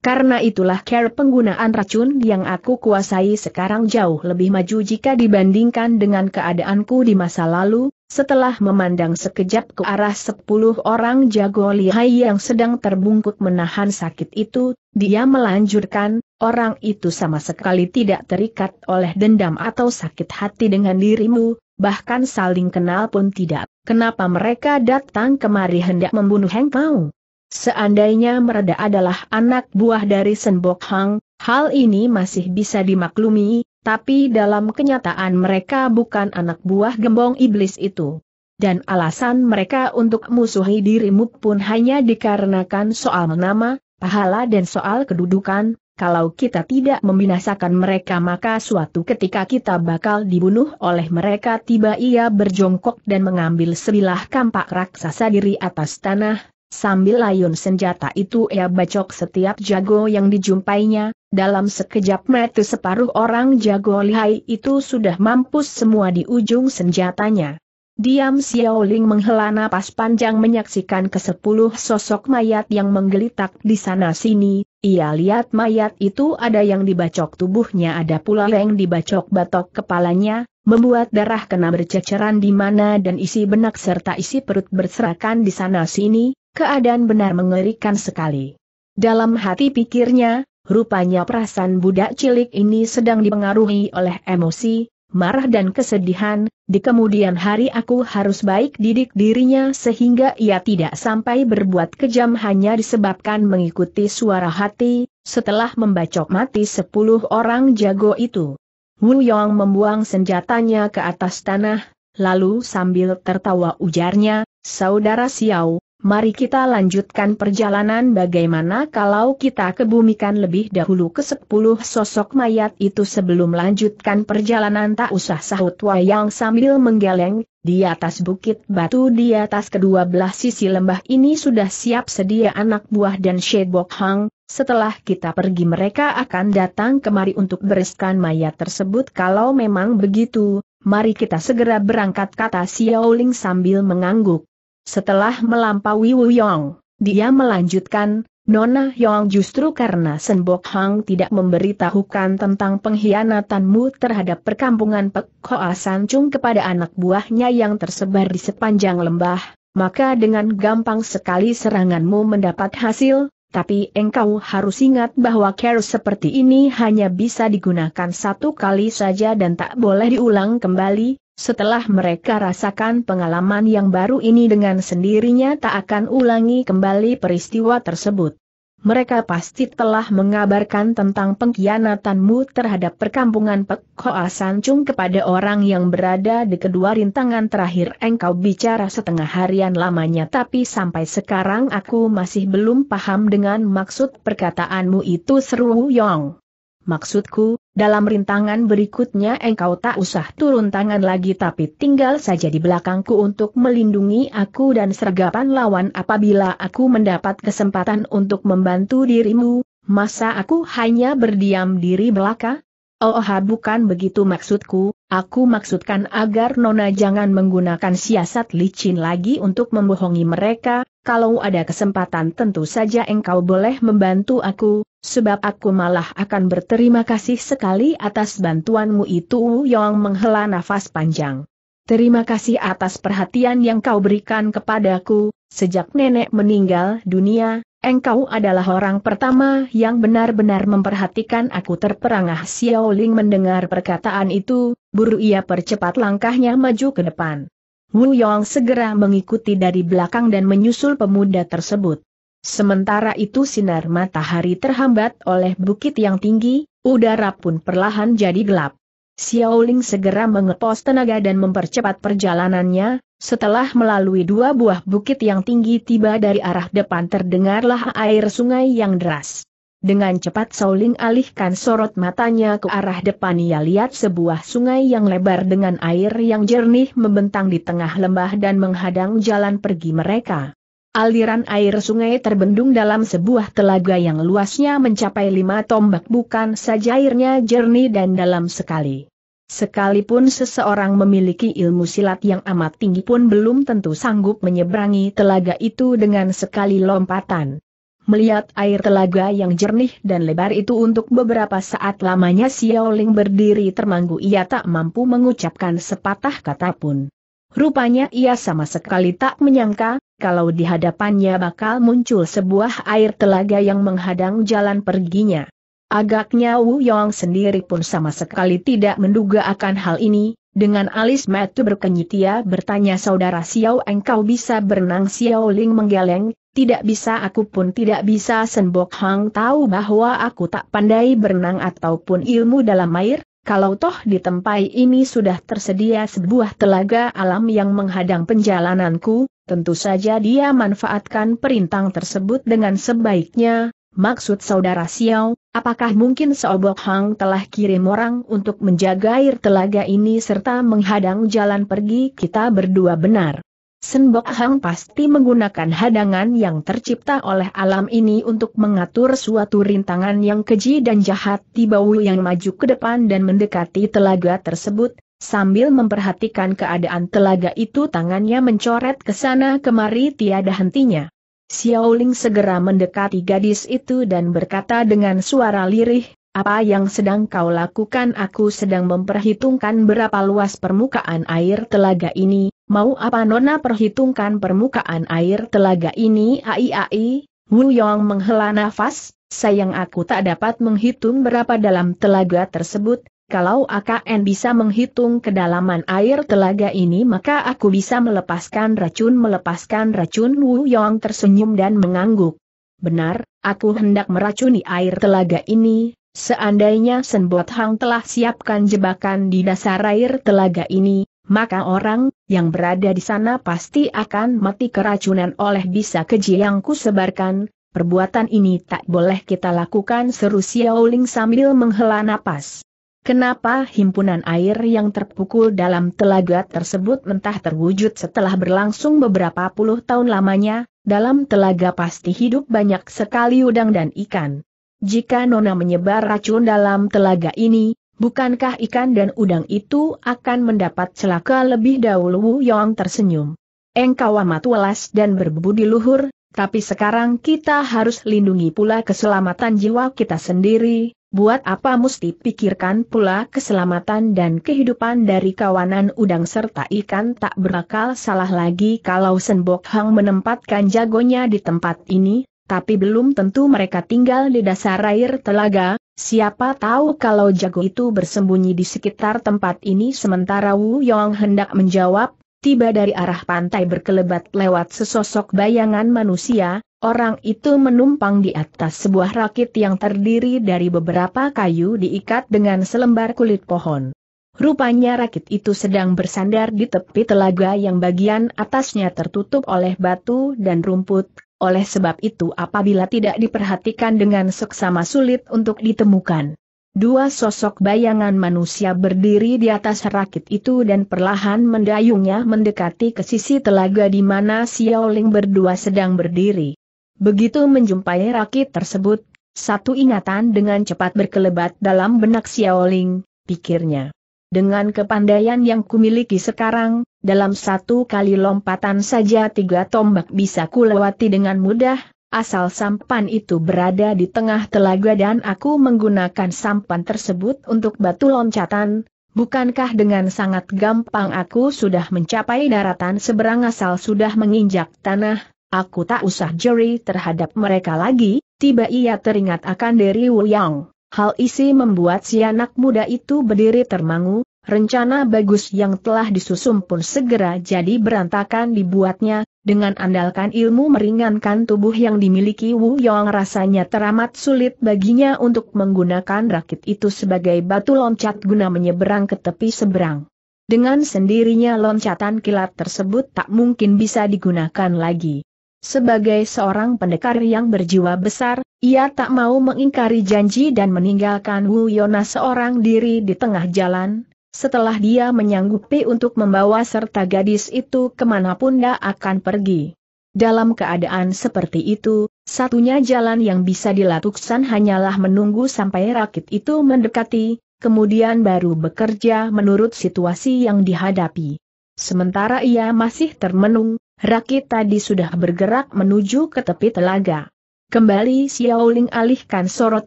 Karena itulah care penggunaan racun yang aku kuasai sekarang jauh lebih maju jika dibandingkan dengan keadaanku di masa lalu, setelah memandang sekejap ke arah sepuluh orang jago lihai yang sedang terbungkuk menahan sakit itu, dia melanjurkan, orang itu sama sekali tidak terikat oleh dendam atau sakit hati dengan dirimu, bahkan saling kenal pun tidak. Kenapa mereka datang kemari hendak membunuh Heng Pao? Seandainya mereda adalah anak buah dari Senbok Hang, hal ini masih bisa dimaklumi, tapi dalam kenyataan mereka bukan anak buah gembong iblis itu. Dan alasan mereka untuk musuhi dirimu pun hanya dikarenakan soal nama, pahala dan soal kedudukan, kalau kita tidak membinasakan mereka maka suatu ketika kita bakal dibunuh oleh mereka tiba ia berjongkok dan mengambil sebilah kampak raksasa diri atas tanah, Sambil layun senjata itu ia bacok setiap jago yang dijumpainya, dalam sekejap mata separuh orang jago lihai itu sudah mampus semua di ujung senjatanya. Diam Xiao Ling menghela napas panjang menyaksikan ke sepuluh sosok mayat yang menggelitak di sana-sini, ia lihat mayat itu ada yang dibacok tubuhnya ada pula yang dibacok batok kepalanya, membuat darah kena berceceran di mana dan isi benak serta isi perut berserakan di sana-sini, keadaan benar mengerikan sekali. Dalam hati pikirnya, rupanya perasaan budak cilik ini sedang dipengaruhi oleh emosi, marah dan kesedihan, di kemudian hari aku harus baik didik dirinya sehingga ia tidak sampai berbuat kejam hanya disebabkan mengikuti suara hati, setelah membacok mati sepuluh orang jago itu. Wu Yong membuang senjatanya ke atas tanah, lalu sambil tertawa ujarnya, Saudara Xiao, mari kita lanjutkan perjalanan bagaimana kalau kita kebumikan lebih dahulu ke sepuluh sosok mayat itu sebelum lanjutkan perjalanan tak usah sahut wayang sambil menggeleng, di atas bukit batu di atas kedua belah sisi lembah ini sudah siap sedia anak buah dan Shebok Hang, setelah kita pergi mereka akan datang kemari untuk bereskan mayat tersebut kalau memang begitu, mari kita segera berangkat kata Xiaoling sambil mengangguk. Setelah melampaui Wu Yong, dia melanjutkan, Nona Yong justru karena Senbok Hang tidak memberitahukan tentang pengkhianatanmu terhadap perkampungan Pek Hoa Sancung kepada anak buahnya yang tersebar di sepanjang lembah, maka dengan gampang sekali seranganmu mendapat hasil, tapi engkau harus ingat bahwa care seperti ini hanya bisa digunakan satu kali saja dan tak boleh diulang kembali, setelah mereka rasakan pengalaman yang baru ini dengan sendirinya tak akan ulangi kembali peristiwa tersebut. Mereka pasti telah mengabarkan tentang pengkhianatanmu terhadap perkampungan Pekhoa Sancung kepada orang yang berada di kedua rintangan terakhir engkau bicara setengah harian lamanya tapi sampai sekarang aku masih belum paham dengan maksud perkataanmu itu seru Yong. Maksudku, dalam rintangan berikutnya engkau tak usah turun tangan lagi tapi tinggal saja di belakangku untuk melindungi aku dan sergapan lawan apabila aku mendapat kesempatan untuk membantu dirimu, masa aku hanya berdiam diri belaka? Oh, bukan begitu maksudku, aku maksudkan agar Nona jangan menggunakan siasat licin lagi untuk membohongi mereka, kalau ada kesempatan tentu saja engkau boleh membantu aku, sebab aku malah akan berterima kasih sekali atas bantuanmu itu Yong menghela nafas panjang. Terima kasih atas perhatian yang kau berikan kepadaku, sejak nenek meninggal dunia, engkau adalah orang pertama yang benar-benar memperhatikan aku terperangah Xiao Ling mendengar perkataan itu, buru ia percepat langkahnya maju ke depan. Wu Yong segera mengikuti dari belakang dan menyusul pemuda tersebut. Sementara itu sinar matahari terhambat oleh bukit yang tinggi, udara pun perlahan jadi gelap. Xiao Ling segera mengepos tenaga dan mempercepat perjalanannya, setelah melalui dua buah bukit yang tinggi tiba dari arah depan terdengarlah air sungai yang deras. Dengan cepat Sauling alihkan sorot matanya ke arah depan ia lihat sebuah sungai yang lebar dengan air yang jernih membentang di tengah lembah dan menghadang jalan pergi mereka. Aliran air sungai terbendung dalam sebuah telaga yang luasnya mencapai lima tombak bukan saja airnya jernih dan dalam sekali. Sekalipun seseorang memiliki ilmu silat yang amat tinggi pun belum tentu sanggup menyeberangi telaga itu dengan sekali lompatan. Melihat air telaga yang jernih dan lebar itu untuk beberapa saat lamanya Xiao Ling berdiri termangu ia tak mampu mengucapkan sepatah kata pun. Rupanya ia sama sekali tak menyangka, kalau di hadapannya bakal muncul sebuah air telaga yang menghadang jalan perginya. Agaknya Wu Yong sendiri pun sama sekali tidak menduga akan hal ini, dengan alis mata berkenyitia bertanya saudara Xiao engkau bisa berenang Xiao Ling menggeleng, tidak bisa aku pun tidak bisa Senbok Hang tahu bahwa aku tak pandai berenang ataupun ilmu dalam air, kalau toh di tempat ini sudah tersedia sebuah telaga alam yang menghadang penjalananku, tentu saja dia manfaatkan perintang tersebut dengan sebaiknya, maksud saudara Xiao, apakah mungkin Seobok Hang telah kirim orang untuk menjaga air telaga ini serta menghadang jalan pergi kita berdua benar? Senbok Hang pasti menggunakan hadangan yang tercipta oleh alam ini untuk mengatur suatu rintangan yang keji dan jahat di bawah yang maju ke depan dan mendekati telaga tersebut, sambil memperhatikan keadaan telaga itu tangannya mencoret ke sana kemari tiada hentinya. Xiaoling segera mendekati gadis itu dan berkata dengan suara lirih, apa yang sedang kau lakukan aku sedang memperhitungkan berapa luas permukaan air telaga ini, Mau apa Nona perhitungkan permukaan air telaga ini ai ai? Wu Yong menghela nafas, sayang aku tak dapat menghitung berapa dalam telaga tersebut, kalau AKN bisa menghitung kedalaman air telaga ini maka aku bisa melepaskan racun melepaskan racun Wu Yong tersenyum dan mengangguk. Benar, aku hendak meracuni air telaga ini, seandainya Senbot Hang telah siapkan jebakan di dasar air telaga ini, maka orang yang berada di sana pasti akan mati keracunan oleh bisa keji yang kusebarkan. Perbuatan ini tak boleh kita lakukan seru Xiaoling sambil menghela napas. Kenapa himpunan air yang terpukul dalam telaga tersebut mentah terwujud setelah berlangsung beberapa puluh tahun lamanya, dalam telaga pasti hidup banyak sekali udang dan ikan. Jika Nona menyebar racun dalam telaga ini, bukankah ikan dan udang itu akan mendapat celaka lebih dahulu Yong tersenyum. Engkau amat welas dan berbudi luhur, tapi sekarang kita harus lindungi pula keselamatan jiwa kita sendiri, buat apa mesti pikirkan pula keselamatan dan kehidupan dari kawanan udang serta ikan tak berakal salah lagi kalau Senbok Hang menempatkan jagonya di tempat ini, tapi belum tentu mereka tinggal di dasar air telaga, Siapa tahu kalau jago itu bersembunyi di sekitar tempat ini sementara Wu Yong hendak menjawab, tiba dari arah pantai berkelebat lewat sesosok bayangan manusia, orang itu menumpang di atas sebuah rakit yang terdiri dari beberapa kayu diikat dengan selembar kulit pohon. Rupanya rakit itu sedang bersandar di tepi telaga yang bagian atasnya tertutup oleh batu dan rumput, oleh sebab itu apabila tidak diperhatikan dengan seksama sulit untuk ditemukan. Dua sosok bayangan manusia berdiri di atas rakit itu dan perlahan mendayungnya mendekati ke sisi telaga di mana Xiaoling berdua sedang berdiri. Begitu menjumpai rakit tersebut, satu ingatan dengan cepat berkelebat dalam benak Xiaoling, pikirnya. Dengan kepandaian yang kumiliki sekarang, dalam satu kali lompatan saja tiga tombak bisa kulewati dengan mudah, asal sampan itu berada di tengah telaga dan aku menggunakan sampan tersebut untuk batu loncatan, Bukankah dengan sangat gampang aku sudah mencapai daratan seberang asal sudah menginjak tanah, aku tak usah juri terhadap mereka lagi, tiba ia teringat akan dari Wuyang. Hal isi membuat si anak muda itu berdiri termangu, rencana bagus yang telah disusun pun segera jadi berantakan dibuatnya, dengan andalkan ilmu meringankan tubuh yang dimiliki Wu Yong rasanya teramat sulit baginya untuk menggunakan rakit itu sebagai batu loncat guna menyeberang ke tepi seberang. Dengan sendirinya loncatan kilat tersebut tak mungkin bisa digunakan lagi. Sebagai seorang pendekar yang berjiwa besar, ia tak mau mengingkari janji dan meninggalkan Wu Yona seorang diri di tengah jalan. Setelah dia menyanggupi untuk membawa serta gadis itu kemanapun dia akan pergi. Dalam keadaan seperti itu, satunya jalan yang bisa dilakukan hanyalah menunggu sampai rakit itu mendekati, kemudian baru bekerja menurut situasi yang dihadapi. Sementara ia masih termenung, Rakit tadi sudah bergerak menuju ke tepi telaga. Kembali Xiao Ling alihkan sorot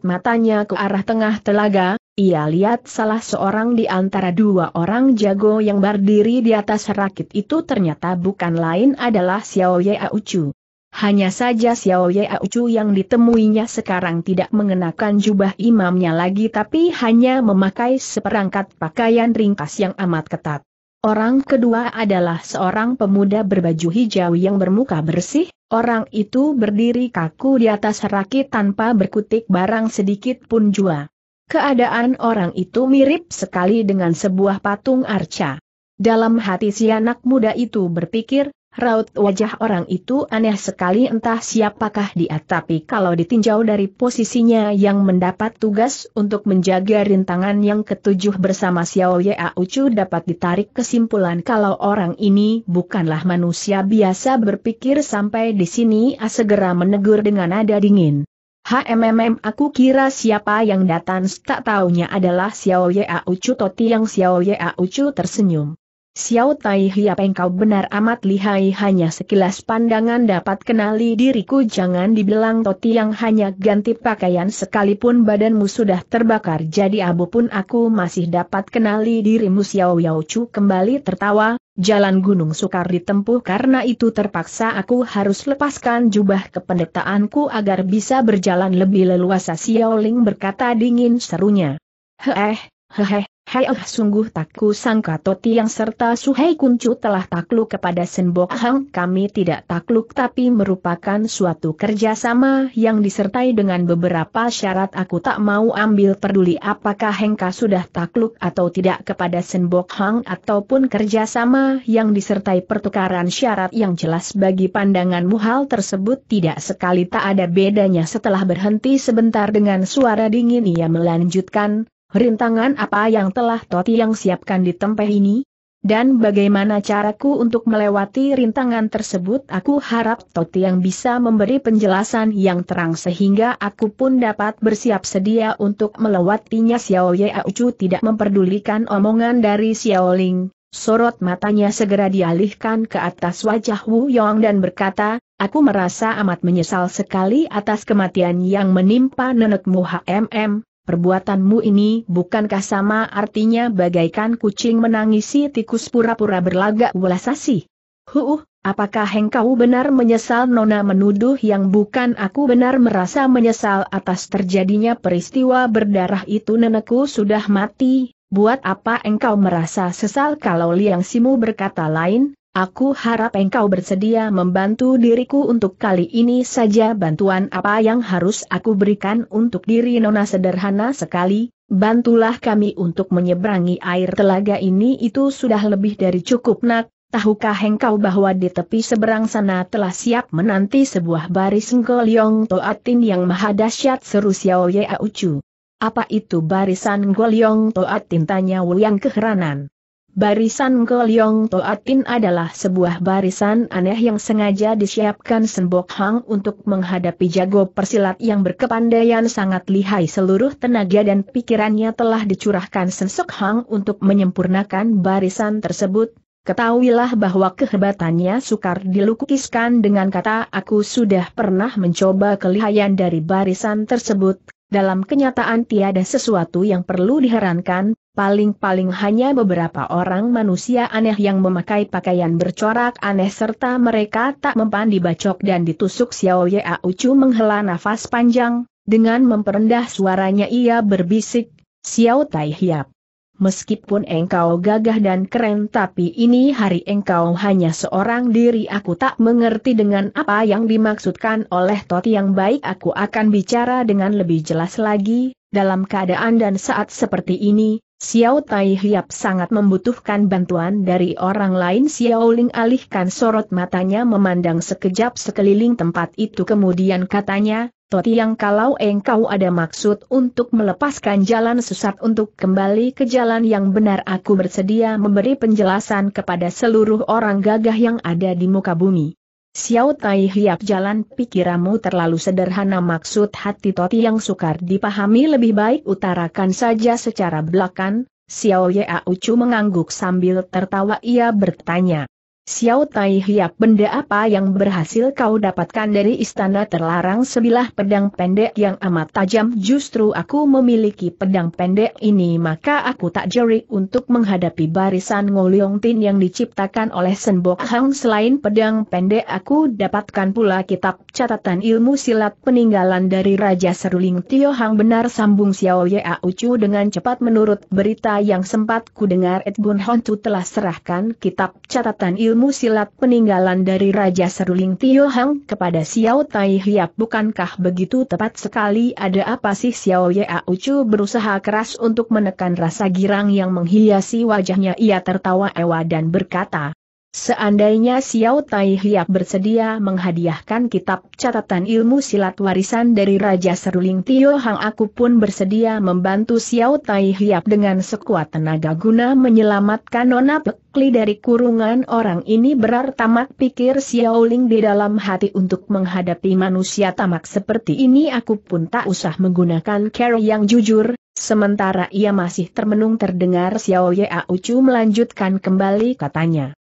matanya ke arah tengah telaga, ia lihat salah seorang di antara dua orang jago yang berdiri di atas rakit itu ternyata bukan lain adalah Xiao Ye Auchu. Hanya saja Xiao Ye Auchu yang ditemuinya sekarang tidak mengenakan jubah imamnya lagi tapi hanya memakai seperangkat pakaian ringkas yang amat ketat. Orang kedua adalah seorang pemuda berbaju hijau yang bermuka bersih, orang itu berdiri kaku di atas rakit tanpa berkutik barang sedikit pun jua. Keadaan orang itu mirip sekali dengan sebuah patung arca. Dalam hati si anak muda itu berpikir, Raut wajah orang itu aneh sekali entah siapakah dia tapi kalau ditinjau dari posisinya yang mendapat tugas untuk menjaga rintangan yang ketujuh bersama Xiao Ya Ucu dapat ditarik kesimpulan kalau orang ini bukanlah manusia biasa berpikir sampai di sini A segera menegur dengan nada dingin. HMMM aku kira siapa yang datang tak taunya adalah Xiao Ya Ucu Toti yang Xiao Ya Ucu tersenyum. Xiao Tai Hiap engkau benar amat lihai hanya sekilas pandangan dapat kenali diriku jangan dibilang toti yang hanya ganti pakaian sekalipun badanmu sudah terbakar jadi abu pun aku masih dapat kenali dirimu Xiao Yao Chu kembali tertawa, jalan gunung sukar ditempuh karena itu terpaksa aku harus lepaskan jubah kependetaanku agar bisa berjalan lebih leluasa Xiao Ling berkata dingin serunya. Heh, heh, Hei oh sungguh tak sangka Toti yang serta Suhei Kuncu telah takluk kepada Senbok Hang kami tidak takluk tapi merupakan suatu kerjasama yang disertai dengan beberapa syarat aku tak mau ambil peduli apakah Hengka sudah takluk atau tidak kepada Senbok Hang ataupun kerjasama yang disertai pertukaran syarat yang jelas bagi pandanganmu hal tersebut tidak sekali tak ada bedanya setelah berhenti sebentar dengan suara dingin ia melanjutkan Rintangan apa yang telah Toti yang siapkan di tempat ini? Dan bagaimana caraku untuk melewati rintangan tersebut aku harap Toti yang bisa memberi penjelasan yang terang sehingga aku pun dapat bersiap sedia untuk melewatinya Xiao Ye Aucu tidak memperdulikan omongan dari Xiao Ling. Sorot matanya segera dialihkan ke atas wajah Wu Yong dan berkata, aku merasa amat menyesal sekali atas kematian yang menimpa nenekmu HMM, perbuatanmu ini bukankah sama artinya bagaikan kucing menangisi tikus pura-pura berlagak ulasasi? Huh, apakah engkau benar menyesal Nona menuduh yang bukan aku benar merasa menyesal atas terjadinya peristiwa berdarah itu nenekku sudah mati, buat apa engkau merasa sesal kalau Liang Simu berkata lain, Aku harap engkau bersedia membantu diriku untuk kali ini saja bantuan apa yang harus aku berikan untuk diri nona sederhana sekali, bantulah kami untuk menyeberangi air telaga ini itu sudah lebih dari cukup nak, tahukah engkau bahwa di tepi seberang sana telah siap menanti sebuah baris Ngoliong Toatin yang maha dahsyat seru Xiao Ye Aucu. Apa itu barisan Ngoliong Toatin tanya yang keheranan. Barisan Goliong Toatin adalah sebuah barisan aneh yang sengaja disiapkan Senbok Hang untuk menghadapi jago persilat yang berkepandaian sangat lihai seluruh tenaga dan pikirannya telah dicurahkan Sensok Hang untuk menyempurnakan barisan tersebut, Ketahuilah bahwa kehebatannya sukar dilukiskan dengan kata aku sudah pernah mencoba kelihayan dari barisan tersebut, dalam kenyataan tiada sesuatu yang perlu diherankan, paling-paling hanya beberapa orang manusia aneh yang memakai pakaian bercorak aneh serta mereka tak mempan dibacok dan ditusuk Xiao Ye Ucu menghela nafas panjang, dengan memperendah suaranya ia berbisik, Xiao Tai Hiap. Meskipun engkau gagah dan keren tapi ini hari engkau hanya seorang diri aku tak mengerti dengan apa yang dimaksudkan oleh Toti yang baik aku akan bicara dengan lebih jelas lagi, dalam keadaan dan saat seperti ini, Xiao Tai Hiap sangat membutuhkan bantuan dari orang lain Xiao Ling alihkan sorot matanya memandang sekejap sekeliling tempat itu kemudian katanya, Toti yang kalau engkau ada maksud untuk melepaskan jalan sesat untuk kembali ke jalan yang benar aku bersedia memberi penjelasan kepada seluruh orang gagah yang ada di muka bumi. Xiao Tai Hiap jalan pikiramu terlalu sederhana maksud hati Toti yang sukar dipahami lebih baik utarakan saja secara belakang, Xiao Yao Ucu mengangguk sambil tertawa ia bertanya, Xiao Tai Hiap benda apa yang berhasil kau dapatkan dari istana terlarang sebilah pedang pendek yang amat tajam justru aku memiliki pedang pendek ini maka aku tak jerik untuk menghadapi barisan Ngoliong Tin yang diciptakan oleh Senbok Hang selain pedang pendek aku dapatkan pula kitab catatan ilmu silat peninggalan dari Raja Seruling Tio Hang benar sambung Xiao Ya Ucu dengan cepat menurut berita yang sempat ku dengar Edbun Hontu telah serahkan kitab catatan ilmu ilmu silat peninggalan dari Raja Seruling Tio Hang kepada Xiao Tai Hiap bukankah begitu tepat sekali ada apa sih Xiao Ya Ucu berusaha keras untuk menekan rasa girang yang menghiasi wajahnya ia tertawa ewa dan berkata, Seandainya Xiao Tai Hiap bersedia menghadiahkan kitab catatan ilmu silat warisan dari Raja Seruling Tio Hang aku pun bersedia membantu Xiao Tai Hiap dengan sekuat tenaga guna menyelamatkan Nona Pekli dari kurungan orang ini berar tamak pikir Xiao Ling di dalam hati untuk menghadapi manusia tamak seperti ini aku pun tak usah menggunakan cara yang jujur, sementara ia masih termenung terdengar Xiao Yao Ucu melanjutkan kembali katanya.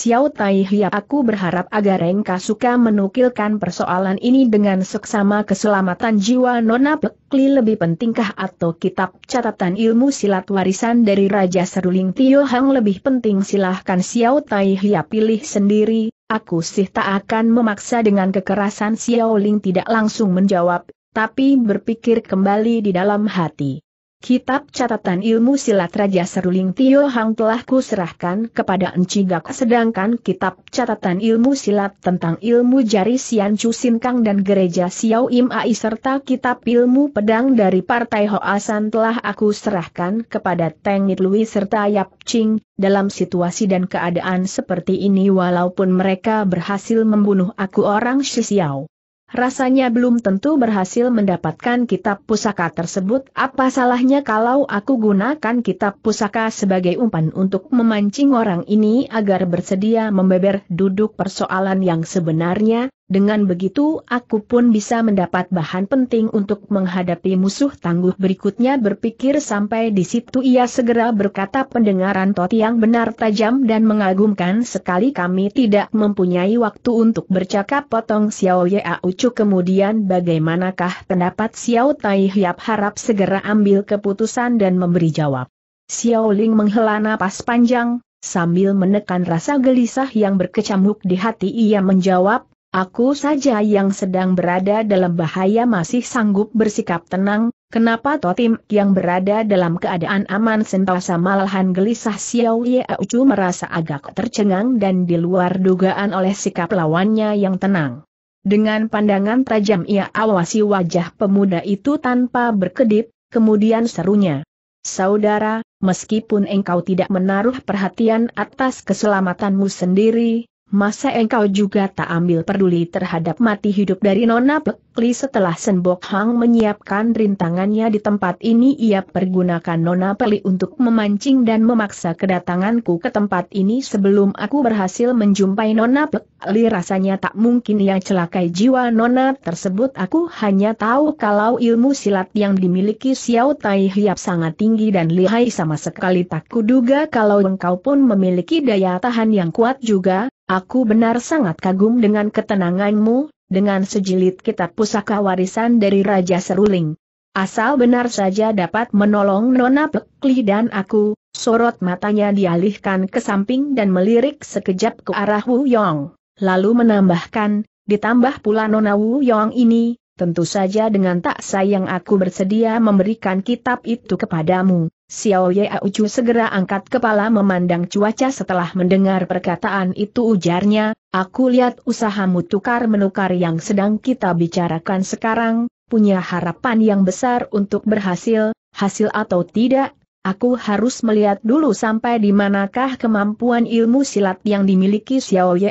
Xiao Tai Hiap aku berharap agar Engka suka menukilkan persoalan ini dengan seksama keselamatan jiwa Nona Pekli lebih pentingkah atau kitab catatan ilmu silat warisan dari Raja Seruling Tio Hang lebih penting silahkan Xiao Tai Hiap pilih sendiri, aku sih tak akan memaksa dengan kekerasan Xiao Ling tidak langsung menjawab, tapi berpikir kembali di dalam hati. Kitab catatan ilmu silat Raja Seruling Tio Hang telah kuserahkan kepada Enci Gak sedangkan kitab catatan ilmu silat tentang ilmu jari Sian Chu Sin Kang dan gereja Xiao Im Ai serta kitab ilmu pedang dari Partai Hoasan telah aku serahkan kepada Teng It serta Yap Ching. Dalam situasi dan keadaan seperti ini walaupun mereka berhasil membunuh aku orang Xiao rasanya belum tentu berhasil mendapatkan kitab pusaka tersebut. Apa salahnya kalau aku gunakan kitab pusaka sebagai umpan untuk memancing orang ini agar bersedia membeber duduk persoalan yang sebenarnya, dengan begitu aku pun bisa mendapat bahan penting untuk menghadapi musuh tangguh berikutnya berpikir sampai di situ ia segera berkata pendengaran Tot yang benar tajam dan mengagumkan sekali kami tidak mempunyai waktu untuk bercakap potong Xiao Ya Ucu kemudian bagaimanakah pendapat Xiao Tai Hiap harap segera ambil keputusan dan memberi jawab. Xiao Ling menghela napas panjang, sambil menekan rasa gelisah yang berkecamuk di hati ia menjawab, Aku saja yang sedang berada dalam bahaya masih sanggup bersikap tenang, kenapa Totim yang berada dalam keadaan aman sentosa malahan gelisah Xiao Ye Ucu merasa agak tercengang dan di luar dugaan oleh sikap lawannya yang tenang. Dengan pandangan tajam ia awasi wajah pemuda itu tanpa berkedip, kemudian serunya. Saudara, meskipun engkau tidak menaruh perhatian atas keselamatanmu sendiri, Masa engkau juga tak ambil peduli terhadap mati hidup dari Nona Pekli setelah Senbok Hang menyiapkan rintangannya di tempat ini ia pergunakan Nona Pekli untuk memancing dan memaksa kedatanganku ke tempat ini sebelum aku berhasil menjumpai Nona Pekli rasanya tak mungkin yang celakai jiwa Nona tersebut aku hanya tahu kalau ilmu silat yang dimiliki Xiao Tai Hiap sangat tinggi dan lihai sama sekali tak kuduga kalau engkau pun memiliki daya tahan yang kuat juga Aku benar sangat kagum dengan ketenanganmu, dengan sejilid kitab pusaka warisan dari Raja Seruling. Asal benar saja dapat menolong Nona Pekli dan aku, sorot matanya dialihkan ke samping dan melirik sekejap ke arah Wu Yong. Lalu menambahkan, ditambah pula Nona Wu Yong ini, tentu saja dengan tak sayang aku bersedia memberikan kitab itu kepadamu. Xiao Ye Ucu segera angkat kepala memandang cuaca setelah mendengar perkataan itu ujarnya, aku lihat usahamu tukar-menukar yang sedang kita bicarakan sekarang, punya harapan yang besar untuk berhasil, hasil atau tidak, aku harus melihat dulu sampai di manakah kemampuan ilmu silat yang dimiliki Xiao Ye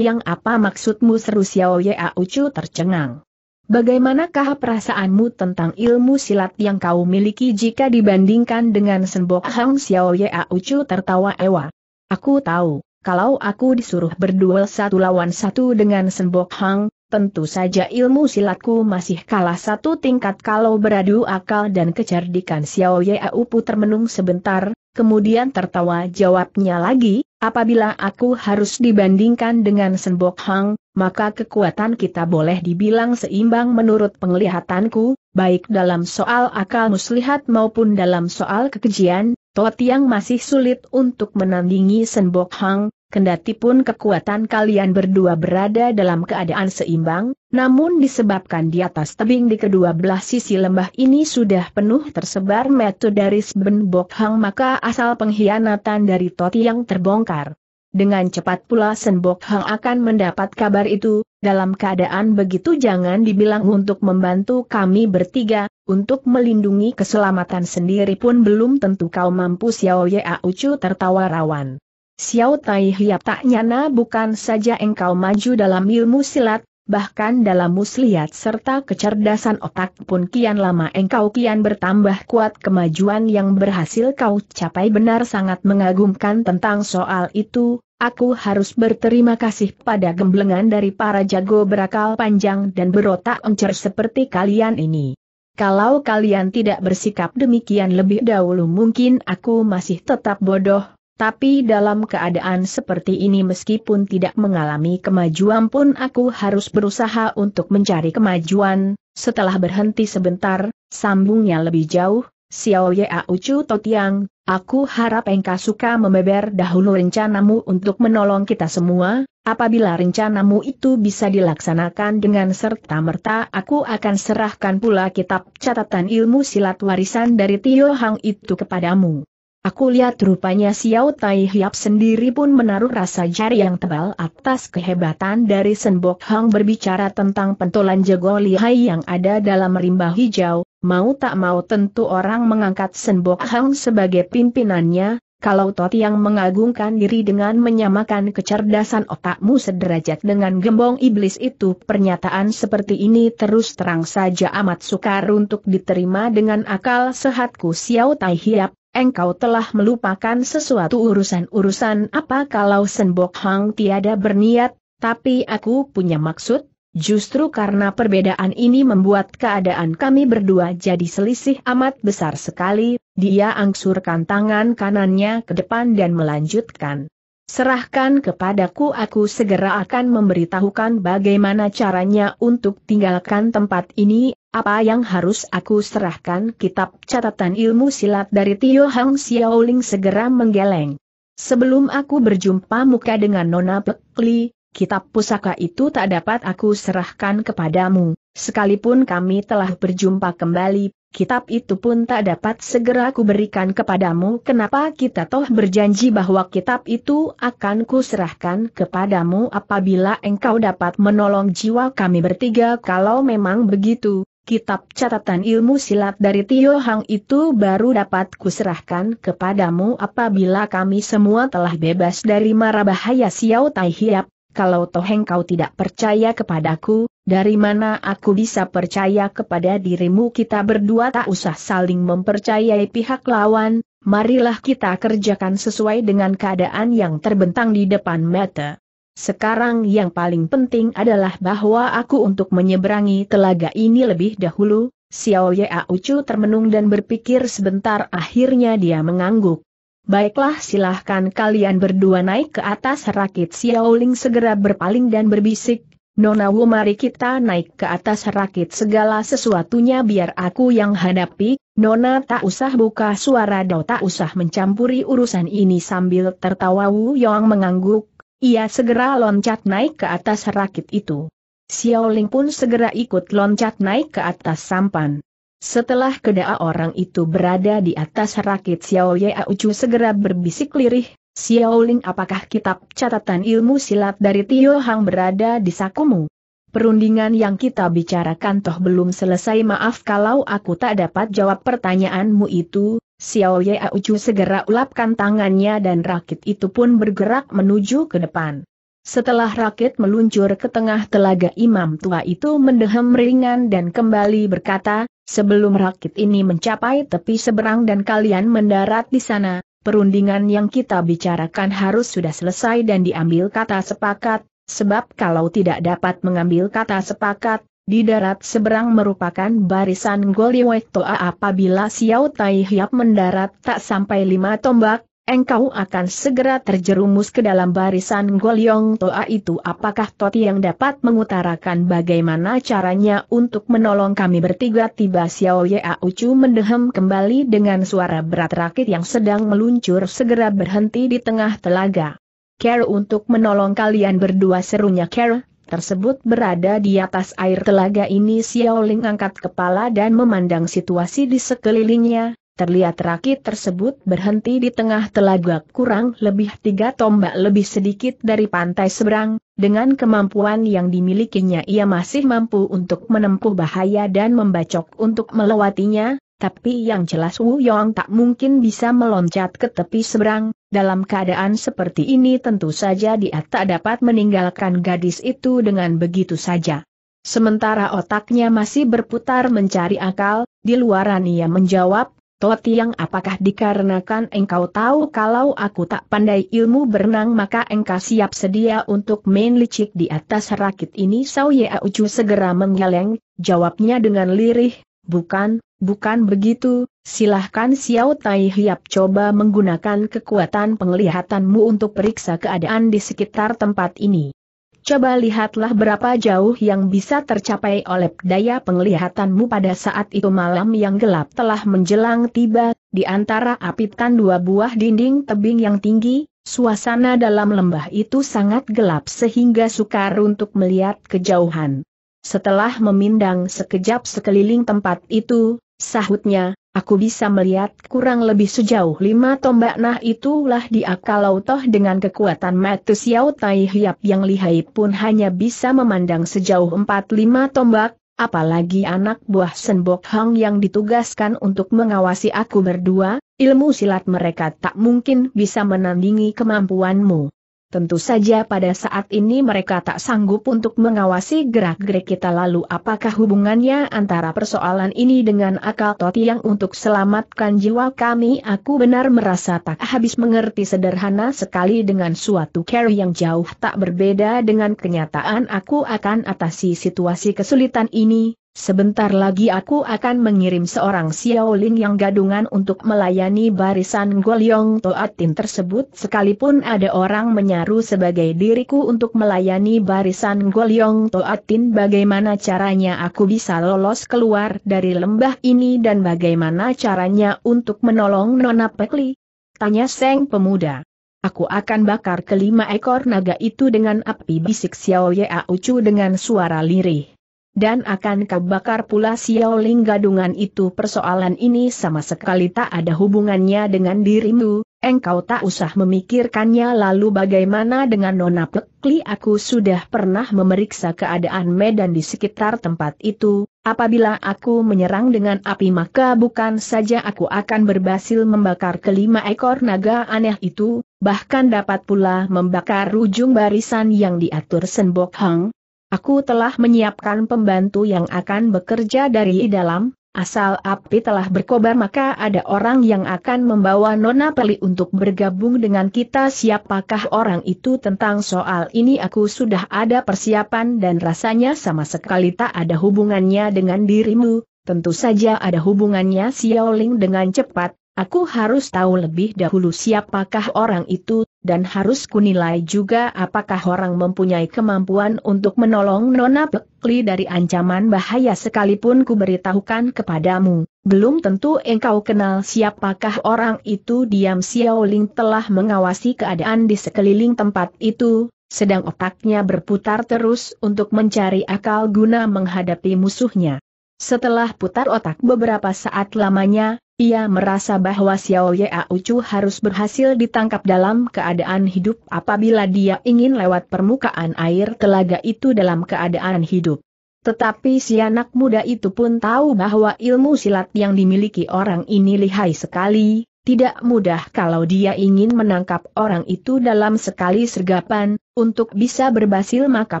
yang apa maksudmu seru Xiao Ye Ucu tercengang. Bagaimanakah perasaanmu tentang ilmu silat yang kau miliki jika dibandingkan dengan Senbok Hang Xiao Ya Ucu tertawa ewa? Aku tahu, kalau aku disuruh berduel satu lawan satu dengan Senbok Hang, tentu saja ilmu silatku masih kalah satu tingkat kalau beradu akal dan kecerdikan Xiao Ya Upu termenung sebentar, kemudian tertawa jawabnya lagi, apabila aku harus dibandingkan dengan Senbok Hang, maka kekuatan kita boleh dibilang seimbang menurut penglihatanku, baik dalam soal akal muslihat maupun dalam soal kekejian, yang masih sulit untuk menandingi Senbok Hang, kendati pun kekuatan kalian berdua berada dalam keadaan seimbang, namun disebabkan di atas tebing di kedua belah sisi lembah ini sudah penuh tersebar metode dari Senbok Hang maka asal pengkhianatan dari yang terbongkar. Dengan cepat pula Senbok Hang akan mendapat kabar itu, dalam keadaan begitu jangan dibilang untuk membantu kami bertiga, untuk melindungi keselamatan sendiri pun belum tentu kau mampu Xiao Ye Ucu tertawa rawan. Xiao Tai Hiap tak nyana bukan saja engkau maju dalam ilmu silat, bahkan dalam muslihat serta kecerdasan otak pun kian lama engkau kian bertambah kuat kemajuan yang berhasil kau capai benar sangat mengagumkan tentang soal itu, aku harus berterima kasih pada gemblengan dari para jago berakal panjang dan berotak encer seperti kalian ini. Kalau kalian tidak bersikap demikian lebih dahulu mungkin aku masih tetap bodoh, tapi dalam keadaan seperti ini meskipun tidak mengalami kemajuan pun aku harus berusaha untuk mencari kemajuan, setelah berhenti sebentar, sambungnya lebih jauh, Xiao Ya Ucu Totiang, aku harap engkau suka membeber dahulu rencanamu untuk menolong kita semua, apabila rencanamu itu bisa dilaksanakan dengan serta-merta aku akan serahkan pula kitab catatan ilmu silat warisan dari Tio Hang itu kepadamu. Aku lihat rupanya Xiao Tai Hiap sendiri pun menaruh rasa jari yang tebal atas kehebatan dari Senbok Hang berbicara tentang pentolan jago lihai yang ada dalam rimba hijau, mau tak mau tentu orang mengangkat Senbok Hang sebagai pimpinannya, kalau Tot yang mengagungkan diri dengan menyamakan kecerdasan otakmu sederajat dengan gembong iblis itu pernyataan seperti ini terus terang saja amat sukar untuk diterima dengan akal sehatku Xiao Tai Hiap engkau telah melupakan sesuatu urusan-urusan apa kalau Senbok Hang tiada berniat, tapi aku punya maksud, justru karena perbedaan ini membuat keadaan kami berdua jadi selisih amat besar sekali, dia angsurkan tangan kanannya ke depan dan melanjutkan. Serahkan kepadaku aku segera akan memberitahukan bagaimana caranya untuk tinggalkan tempat ini, apa yang harus aku serahkan kitab catatan ilmu silat dari Tio Hang Xiaoling segera menggeleng. Sebelum aku berjumpa muka dengan Nona Pekli, kitab pusaka itu tak dapat aku serahkan kepadamu. Sekalipun kami telah berjumpa kembali, kitab itu pun tak dapat segera aku berikan kepadamu. Kenapa kita toh berjanji bahwa kitab itu akan kuserahkan kepadamu apabila engkau dapat menolong jiwa kami bertiga kalau memang begitu, Kitab catatan ilmu silat dari Tio Hang itu baru dapat kuserahkan kepadamu apabila kami semua telah bebas dari mara bahaya Xiao Tai Hiap. Kalau toheng kau tidak percaya kepadaku, dari mana aku bisa percaya kepada dirimu kita berdua tak usah saling mempercayai pihak lawan, marilah kita kerjakan sesuai dengan keadaan yang terbentang di depan mata. Sekarang yang paling penting adalah bahwa aku untuk menyeberangi telaga ini lebih dahulu, Xiao Ya Ucu termenung dan berpikir sebentar akhirnya dia mengangguk. Baiklah silahkan kalian berdua naik ke atas rakit Xiao Ling segera berpaling dan berbisik, Nona Wu mari kita naik ke atas rakit segala sesuatunya biar aku yang hadapi, Nona tak usah buka suara dan tak usah mencampuri urusan ini sambil tertawa Wu Yong mengangguk, ia segera loncat naik ke atas rakit itu. Xiao Ling pun segera ikut loncat naik ke atas sampan. Setelah kedua orang itu berada di atas rakit Xiao Ye Ucu segera berbisik lirih, Xiao Ling, apakah kitab catatan ilmu silat dari Tio Hang berada di sakumu? Perundingan yang kita bicarakan toh belum selesai maaf kalau aku tak dapat jawab pertanyaanmu itu, Xiao Ye Ucu segera ulapkan tangannya dan rakit itu pun bergerak menuju ke depan. Setelah rakit meluncur ke tengah telaga imam tua itu mendehem ringan dan kembali berkata, sebelum rakit ini mencapai tepi seberang dan kalian mendarat di sana, perundingan yang kita bicarakan harus sudah selesai dan diambil kata sepakat, sebab kalau tidak dapat mengambil kata sepakat, di darat seberang merupakan barisan Goliwetoa Toa apabila Xiao Tai Hiap mendarat tak sampai lima tombak, engkau akan segera terjerumus ke dalam barisan Goliong Toa itu apakah Toti yang dapat mengutarakan bagaimana caranya untuk menolong kami bertiga tiba Xiao Ya Ucu mendehem kembali dengan suara berat rakit yang sedang meluncur segera berhenti di tengah telaga. Care untuk menolong kalian berdua serunya Care, tersebut berada di atas air telaga ini Xiaoling angkat kepala dan memandang situasi di sekelilingnya, terlihat rakit tersebut berhenti di tengah telaga kurang lebih tiga tombak lebih sedikit dari pantai seberang, dengan kemampuan yang dimilikinya ia masih mampu untuk menempuh bahaya dan membacok untuk melewatinya, tapi yang jelas Wu Yong tak mungkin bisa meloncat ke tepi seberang, dalam keadaan seperti ini tentu saja dia tak dapat meninggalkan gadis itu dengan begitu saja. Sementara otaknya masih berputar mencari akal, di luaran ia menjawab, Toti yang apakah dikarenakan engkau tahu kalau aku tak pandai ilmu berenang maka engkau siap sedia untuk main licik di atas rakit ini Sao Ye Ucu segera menggeleng, jawabnya dengan lirih, bukan, Bukan begitu, silahkan Xiao Tai Hiap coba menggunakan kekuatan penglihatanmu untuk periksa keadaan di sekitar tempat ini. Coba lihatlah berapa jauh yang bisa tercapai oleh daya penglihatanmu pada saat itu malam yang gelap telah menjelang tiba, di antara apitan dua buah dinding tebing yang tinggi, suasana dalam lembah itu sangat gelap sehingga sukar untuk melihat kejauhan. Setelah memindang sekejap sekeliling tempat itu, Sahutnya, aku bisa melihat kurang lebih sejauh lima tombak nah itulah dia kalau toh dengan kekuatan Matu Xiao Tai Hiap yang lihai pun hanya bisa memandang sejauh empat lima tombak, apalagi anak buah Senbok Hang yang ditugaskan untuk mengawasi aku berdua, ilmu silat mereka tak mungkin bisa menandingi kemampuanmu. Tentu saja pada saat ini mereka tak sanggup untuk mengawasi gerak-gerik kita lalu apakah hubungannya antara persoalan ini dengan akal Toti yang untuk selamatkan jiwa kami aku benar merasa tak habis mengerti sederhana sekali dengan suatu care yang jauh tak berbeda dengan kenyataan aku akan atasi situasi kesulitan ini, Sebentar lagi aku akan mengirim seorang Xiaoling yang gadungan untuk melayani barisan Golyong Toatin tersebut sekalipun ada orang menyaru sebagai diriku untuk melayani barisan Golyong Toatin bagaimana caranya aku bisa lolos keluar dari lembah ini dan bagaimana caranya untuk menolong Nona Pekli? Tanya Seng Pemuda. Aku akan bakar kelima ekor naga itu dengan api bisik Xiao Yao Chu dengan suara lirih dan akan kebakar pula pula Xiaoling gadungan itu persoalan ini sama sekali tak ada hubungannya dengan dirimu, engkau tak usah memikirkannya lalu bagaimana dengan Nona Pekli aku sudah pernah memeriksa keadaan medan di sekitar tempat itu, apabila aku menyerang dengan api maka bukan saja aku akan berhasil membakar kelima ekor naga aneh itu, bahkan dapat pula membakar ujung barisan yang diatur Senbok Hang, Aku telah menyiapkan pembantu yang akan bekerja dari dalam, asal api telah berkobar maka ada orang yang akan membawa Nona Peli untuk bergabung dengan kita siapakah orang itu tentang soal ini aku sudah ada persiapan dan rasanya sama sekali tak ada hubungannya dengan dirimu, tentu saja ada hubungannya Xiaoling dengan cepat, Aku harus tahu lebih dahulu siapakah orang itu, dan harus kunilai juga apakah orang mempunyai kemampuan untuk menolong Nona Pekli dari ancaman bahaya sekalipun kuberitahukan kepadamu. Belum tentu engkau kenal siapakah orang itu diam Xiao Ling telah mengawasi keadaan di sekeliling tempat itu, sedang otaknya berputar terus untuk mencari akal guna menghadapi musuhnya. Setelah putar otak beberapa saat lamanya, ia merasa bahwa Xiao Ucu harus berhasil ditangkap dalam keadaan hidup apabila dia ingin lewat permukaan air telaga itu dalam keadaan hidup. Tetapi si anak muda itu pun tahu bahwa ilmu silat yang dimiliki orang ini lihai sekali, tidak mudah kalau dia ingin menangkap orang itu dalam sekali sergapan, untuk bisa berhasil maka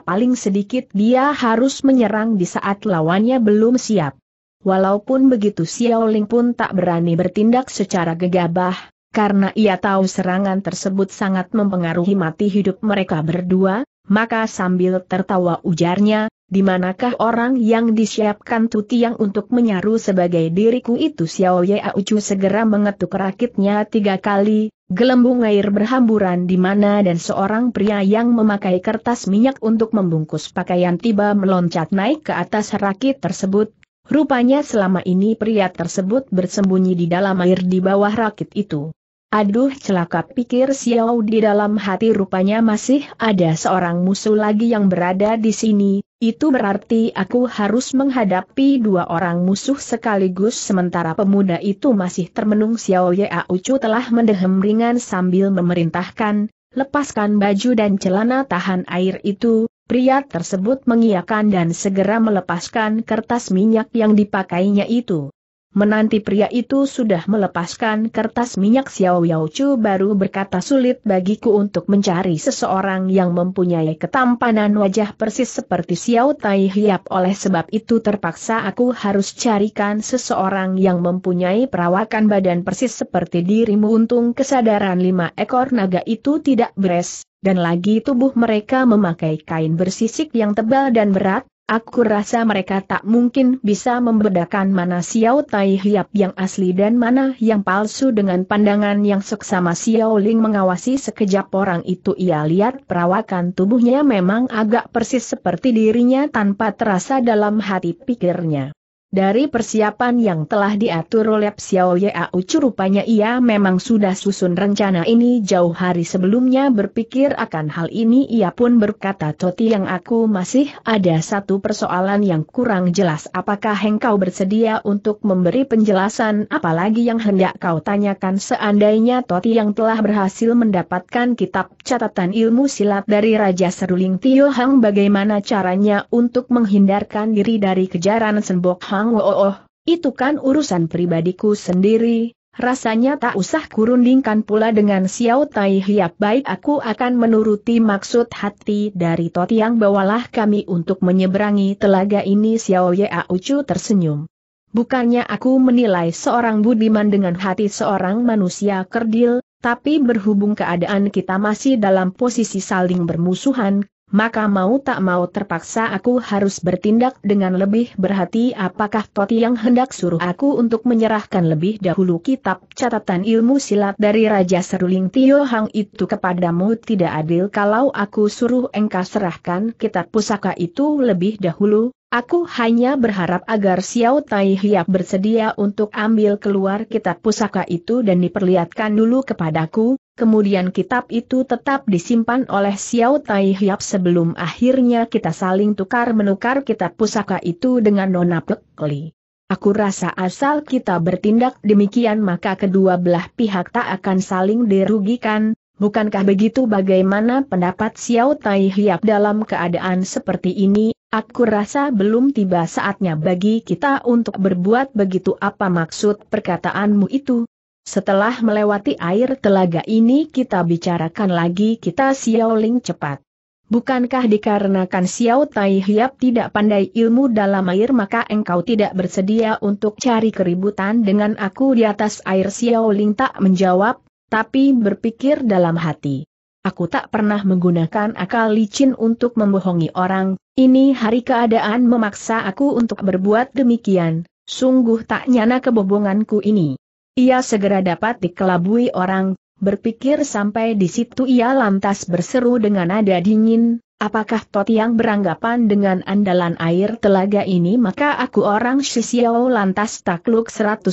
paling sedikit dia harus menyerang di saat lawannya belum siap. Walaupun begitu Xiao Xiaoling pun tak berani bertindak secara gegabah, karena ia tahu serangan tersebut sangat mempengaruhi mati hidup mereka berdua, maka sambil tertawa ujarnya, di manakah orang yang disiapkan Tutiang untuk menyaru sebagai diriku itu Xiao Ye Ucu segera mengetuk rakitnya tiga kali, gelembung air berhamburan di mana dan seorang pria yang memakai kertas minyak untuk membungkus pakaian tiba meloncat naik ke atas rakit tersebut, Rupanya selama ini pria tersebut bersembunyi di dalam air di bawah rakit itu. Aduh celaka pikir Xiao di dalam hati rupanya masih ada seorang musuh lagi yang berada di sini, itu berarti aku harus menghadapi dua orang musuh sekaligus sementara pemuda itu masih termenung Xiao Ya Ucu telah mendehem ringan sambil memerintahkan, lepaskan baju dan celana tahan air itu, Pria tersebut mengiakan dan segera melepaskan kertas minyak yang dipakainya itu. Menanti pria itu sudah melepaskan kertas minyak Xiao Yao Chu baru berkata sulit bagiku untuk mencari seseorang yang mempunyai ketampanan wajah persis seperti Xiao Tai Hiap oleh sebab itu terpaksa aku harus carikan seseorang yang mempunyai perawakan badan persis seperti dirimu untung kesadaran lima ekor naga itu tidak beres, dan lagi tubuh mereka memakai kain bersisik yang tebal dan berat, Aku rasa mereka tak mungkin bisa membedakan mana Xiao Tai Hiap yang asli dan mana yang palsu dengan pandangan yang seksama Xiao Ling mengawasi sekejap orang itu ia lihat perawakan tubuhnya memang agak persis seperti dirinya tanpa terasa dalam hati pikirnya. Dari persiapan yang telah diatur oleh Xiao Ya, rupanya ia memang sudah susun rencana ini jauh hari sebelumnya berpikir akan hal ini ia pun berkata Toti yang aku masih ada satu persoalan yang kurang jelas apakah engkau bersedia untuk memberi penjelasan apalagi yang hendak kau tanyakan seandainya Toti yang telah berhasil mendapatkan kitab catatan ilmu silat dari Raja Seruling Tio Hang bagaimana caranya untuk menghindarkan diri dari kejaran Senbok Hang Wo oh, oh, itu kan urusan pribadiku sendiri, rasanya tak usah kurundingkan pula dengan Xiao Tai Hiap baik aku akan menuruti maksud hati dari Totiang bawalah kami untuk menyeberangi telaga ini Xiao Ya Ucu tersenyum. Bukannya aku menilai seorang budiman dengan hati seorang manusia kerdil, tapi berhubung keadaan kita masih dalam posisi saling bermusuhan, maka mau tak mau terpaksa aku harus bertindak dengan lebih berhati apakah Toti yang hendak suruh aku untuk menyerahkan lebih dahulu kitab catatan ilmu silat dari Raja Seruling Tio Hang itu kepadamu tidak adil kalau aku suruh engkau serahkan kitab pusaka itu lebih dahulu, Aku hanya berharap agar Xiao Tai Hiap bersedia untuk ambil keluar kitab pusaka itu dan diperlihatkan dulu kepadaku, kemudian kitab itu tetap disimpan oleh Xiao Tai Hiap sebelum akhirnya kita saling tukar-menukar kitab pusaka itu dengan Nona Pek Aku rasa asal kita bertindak demikian maka kedua belah pihak tak akan saling dirugikan, bukankah begitu bagaimana pendapat Xiao Tai Hiap dalam keadaan seperti ini, Aku rasa belum tiba saatnya bagi kita untuk berbuat begitu apa maksud perkataanmu itu. Setelah melewati air telaga ini kita bicarakan lagi kita Xiaoling cepat. Bukankah dikarenakan Xiao Tai Hiap tidak pandai ilmu dalam air maka engkau tidak bersedia untuk cari keributan dengan aku di atas air Xiao Ling tak menjawab, tapi berpikir dalam hati. Aku tak pernah menggunakan akal licin untuk membohongi orang, ini hari keadaan memaksa aku untuk berbuat demikian, sungguh tak nyana kebobonganku ini. Ia segera dapat dikelabui orang, berpikir sampai di situ ia lantas berseru dengan nada dingin, Apakah Tot yang beranggapan dengan andalan air telaga ini maka aku orang Shisiao lantas takluk 100%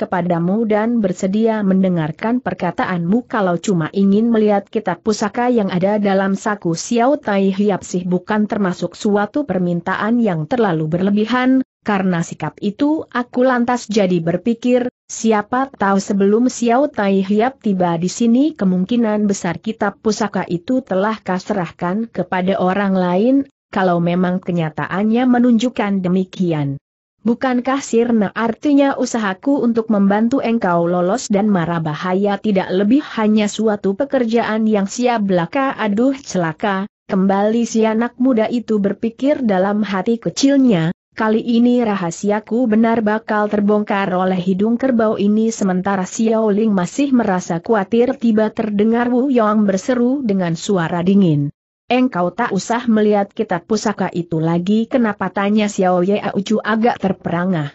kepadamu dan bersedia mendengarkan perkataanmu kalau cuma ingin melihat kitab pusaka yang ada dalam saku Xiao Tai Hiap sih bukan termasuk suatu permintaan yang terlalu berlebihan, karena sikap itu aku lantas jadi berpikir, siapa tahu sebelum Xiao Tai Hiap tiba di sini kemungkinan besar kitab pusaka itu telah kaserahkan kepada orang lain, kalau memang kenyataannya menunjukkan demikian. Bukankah sirna artinya usahaku untuk membantu engkau lolos dan marah bahaya tidak lebih hanya suatu pekerjaan yang siap belaka aduh celaka, kembali si anak muda itu berpikir dalam hati kecilnya, Kali ini rahasiaku benar bakal terbongkar oleh hidung kerbau ini sementara Xiao Ling masih merasa khawatir tiba terdengar Wu Yong berseru dengan suara dingin. Engkau tak usah melihat kitab pusaka itu lagi kenapa tanya Xiao Ye Aucu agak terperangah.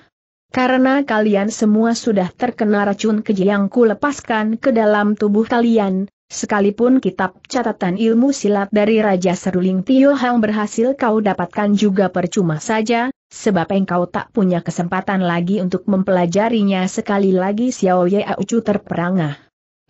Karena kalian semua sudah terkena racun keji yang kulepaskan ke dalam tubuh kalian, Sekalipun kitab catatan ilmu silat dari Raja Seruling Tio Hang berhasil kau dapatkan juga percuma saja, sebab engkau tak punya kesempatan lagi untuk mempelajarinya sekali lagi Xiao Ye Aucu terperangah.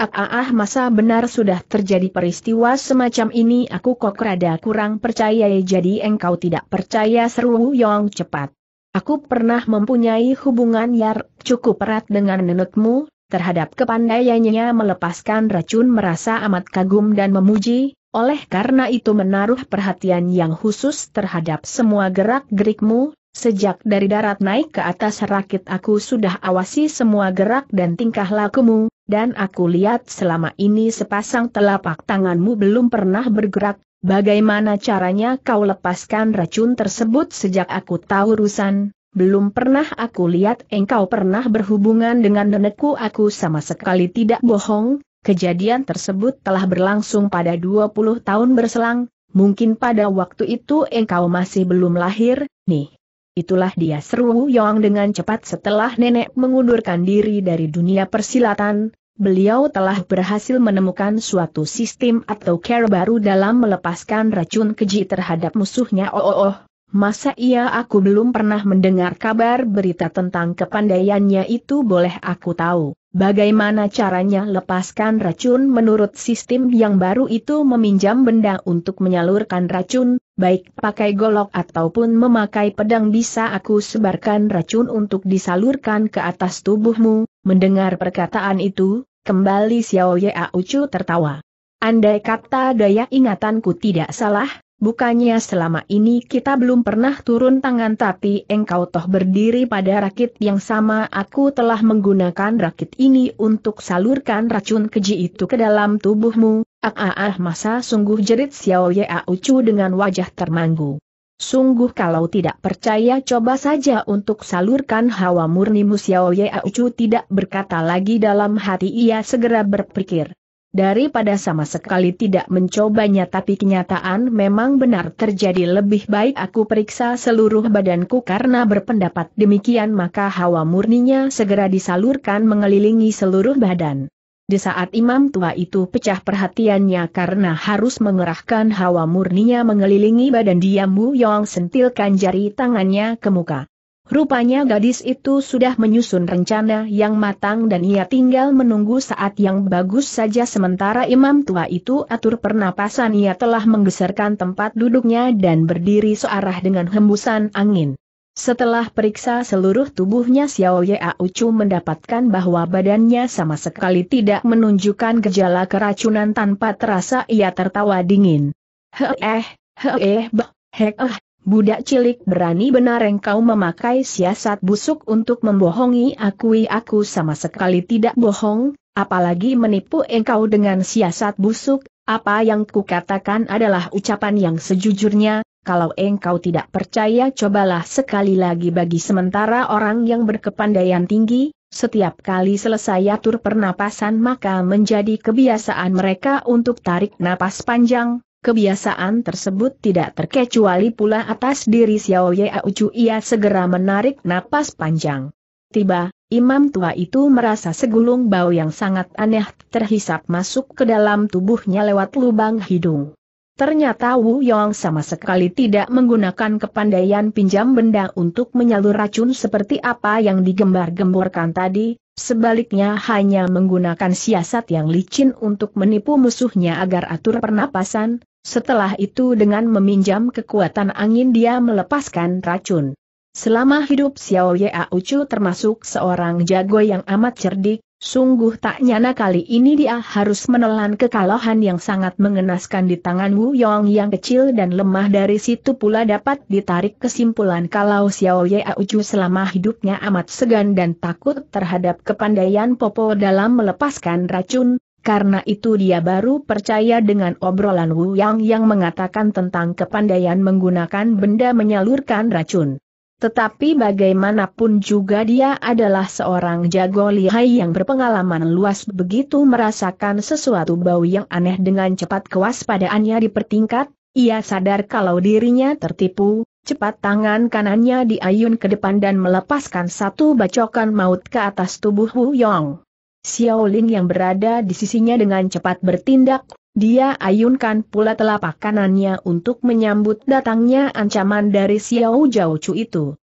Ah, ah, ah, masa benar sudah terjadi peristiwa semacam ini aku kok rada kurang percaya jadi engkau tidak percaya seru Yong cepat. Aku pernah mempunyai hubungan yang cukup erat dengan nenekmu, terhadap kepandaiannya melepaskan racun merasa amat kagum dan memuji, oleh karena itu menaruh perhatian yang khusus terhadap semua gerak-gerikmu, Sejak dari darat naik ke atas rakit aku sudah awasi semua gerak dan tingkah lakumu, dan aku lihat selama ini sepasang telapak tanganmu belum pernah bergerak, bagaimana caranya kau lepaskan racun tersebut sejak aku tahu urusan, belum pernah aku lihat engkau pernah berhubungan dengan nenekku aku sama sekali tidak bohong, kejadian tersebut telah berlangsung pada 20 tahun berselang, mungkin pada waktu itu engkau masih belum lahir, nih. Itulah dia seru Yong dengan cepat setelah nenek mengundurkan diri dari dunia persilatan, beliau telah berhasil menemukan suatu sistem atau care baru dalam melepaskan racun keji terhadap musuhnya. Oh, oh, oh. Masa iya aku belum pernah mendengar kabar berita tentang kepandaiannya itu boleh aku tahu. Bagaimana caranya lepaskan racun menurut sistem yang baru itu meminjam benda untuk menyalurkan racun, baik pakai golok ataupun memakai pedang bisa aku sebarkan racun untuk disalurkan ke atas tubuhmu, mendengar perkataan itu, kembali Xiao Ye Aucu tertawa. Andai kata daya ingatanku tidak salah, Bukannya selama ini kita belum pernah turun tangan tapi engkau toh berdiri pada rakit yang sama aku telah menggunakan rakit ini untuk salurkan racun keji itu ke dalam tubuhmu, ah ah ah masa sungguh jerit Xiao Ya ah, Ucu dengan wajah termanggu. Sungguh kalau tidak percaya coba saja untuk salurkan hawa murnimu Xiao Ya ah, Ucu tidak berkata lagi dalam hati ia segera berpikir daripada sama sekali tidak mencobanya tapi kenyataan memang benar terjadi lebih baik aku periksa seluruh badanku karena berpendapat demikian maka hawa murninya segera disalurkan mengelilingi seluruh badan. Di saat imam tua itu pecah perhatiannya karena harus mengerahkan hawa murninya mengelilingi badan dia Mu Yong sentilkan jari tangannya ke muka. Rupanya gadis itu sudah menyusun rencana yang matang dan ia tinggal menunggu saat yang bagus saja sementara imam tua itu atur pernapasan ia telah menggeserkan tempat duduknya dan berdiri searah dengan hembusan angin. Setelah periksa seluruh tubuhnya Xiao Ya Ucu mendapatkan bahwa badannya sama sekali tidak menunjukkan gejala keracunan tanpa terasa ia tertawa dingin. Heh, heh, heh, bah, heh, eh, Budak cilik berani benar engkau memakai siasat busuk untuk membohongi akui aku sama sekali tidak bohong, apalagi menipu engkau dengan siasat busuk, apa yang kukatakan adalah ucapan yang sejujurnya, kalau engkau tidak percaya cobalah sekali lagi bagi sementara orang yang berkepandaian tinggi, setiap kali selesai atur pernapasan maka menjadi kebiasaan mereka untuk tarik napas panjang, Kebiasaan tersebut tidak terkecuali pula atas diri Xiao Ye Ucu ia segera menarik napas panjang. Tiba, imam tua itu merasa segulung bau yang sangat aneh terhisap masuk ke dalam tubuhnya lewat lubang hidung. Ternyata Wu Yong sama sekali tidak menggunakan kepandaian pinjam benda untuk menyalur racun seperti apa yang digembar-gemborkan tadi, Sebaliknya hanya menggunakan siasat yang licin untuk menipu musuhnya agar atur pernapasan, setelah itu dengan meminjam kekuatan angin dia melepaskan racun. Selama hidup Xiao Ya Ucu termasuk seorang jago yang amat cerdik, sungguh tak nyana kali ini dia harus menelan kekalahan yang sangat mengenaskan di tangan Wu Yong yang kecil dan lemah dari situ pula dapat ditarik kesimpulan kalau Xiao Ya Ucu selama hidupnya amat segan dan takut terhadap kepandaian Popo dalam melepaskan racun, karena itu dia baru percaya dengan obrolan Wu Yang yang mengatakan tentang kepandaian menggunakan benda menyalurkan racun. Tetapi bagaimanapun juga dia adalah seorang jago lihai yang berpengalaman luas begitu merasakan sesuatu bau yang aneh dengan cepat kewaspadaannya dipertingkat, ia sadar kalau dirinya tertipu, cepat tangan kanannya diayun ke depan dan melepaskan satu bacokan maut ke atas tubuh Wu Yong. Xiao Ling yang berada di sisinya dengan cepat bertindak, dia ayunkan pula telapak kanannya untuk menyambut datangnya ancaman dari Xiao Jiao Chu itu.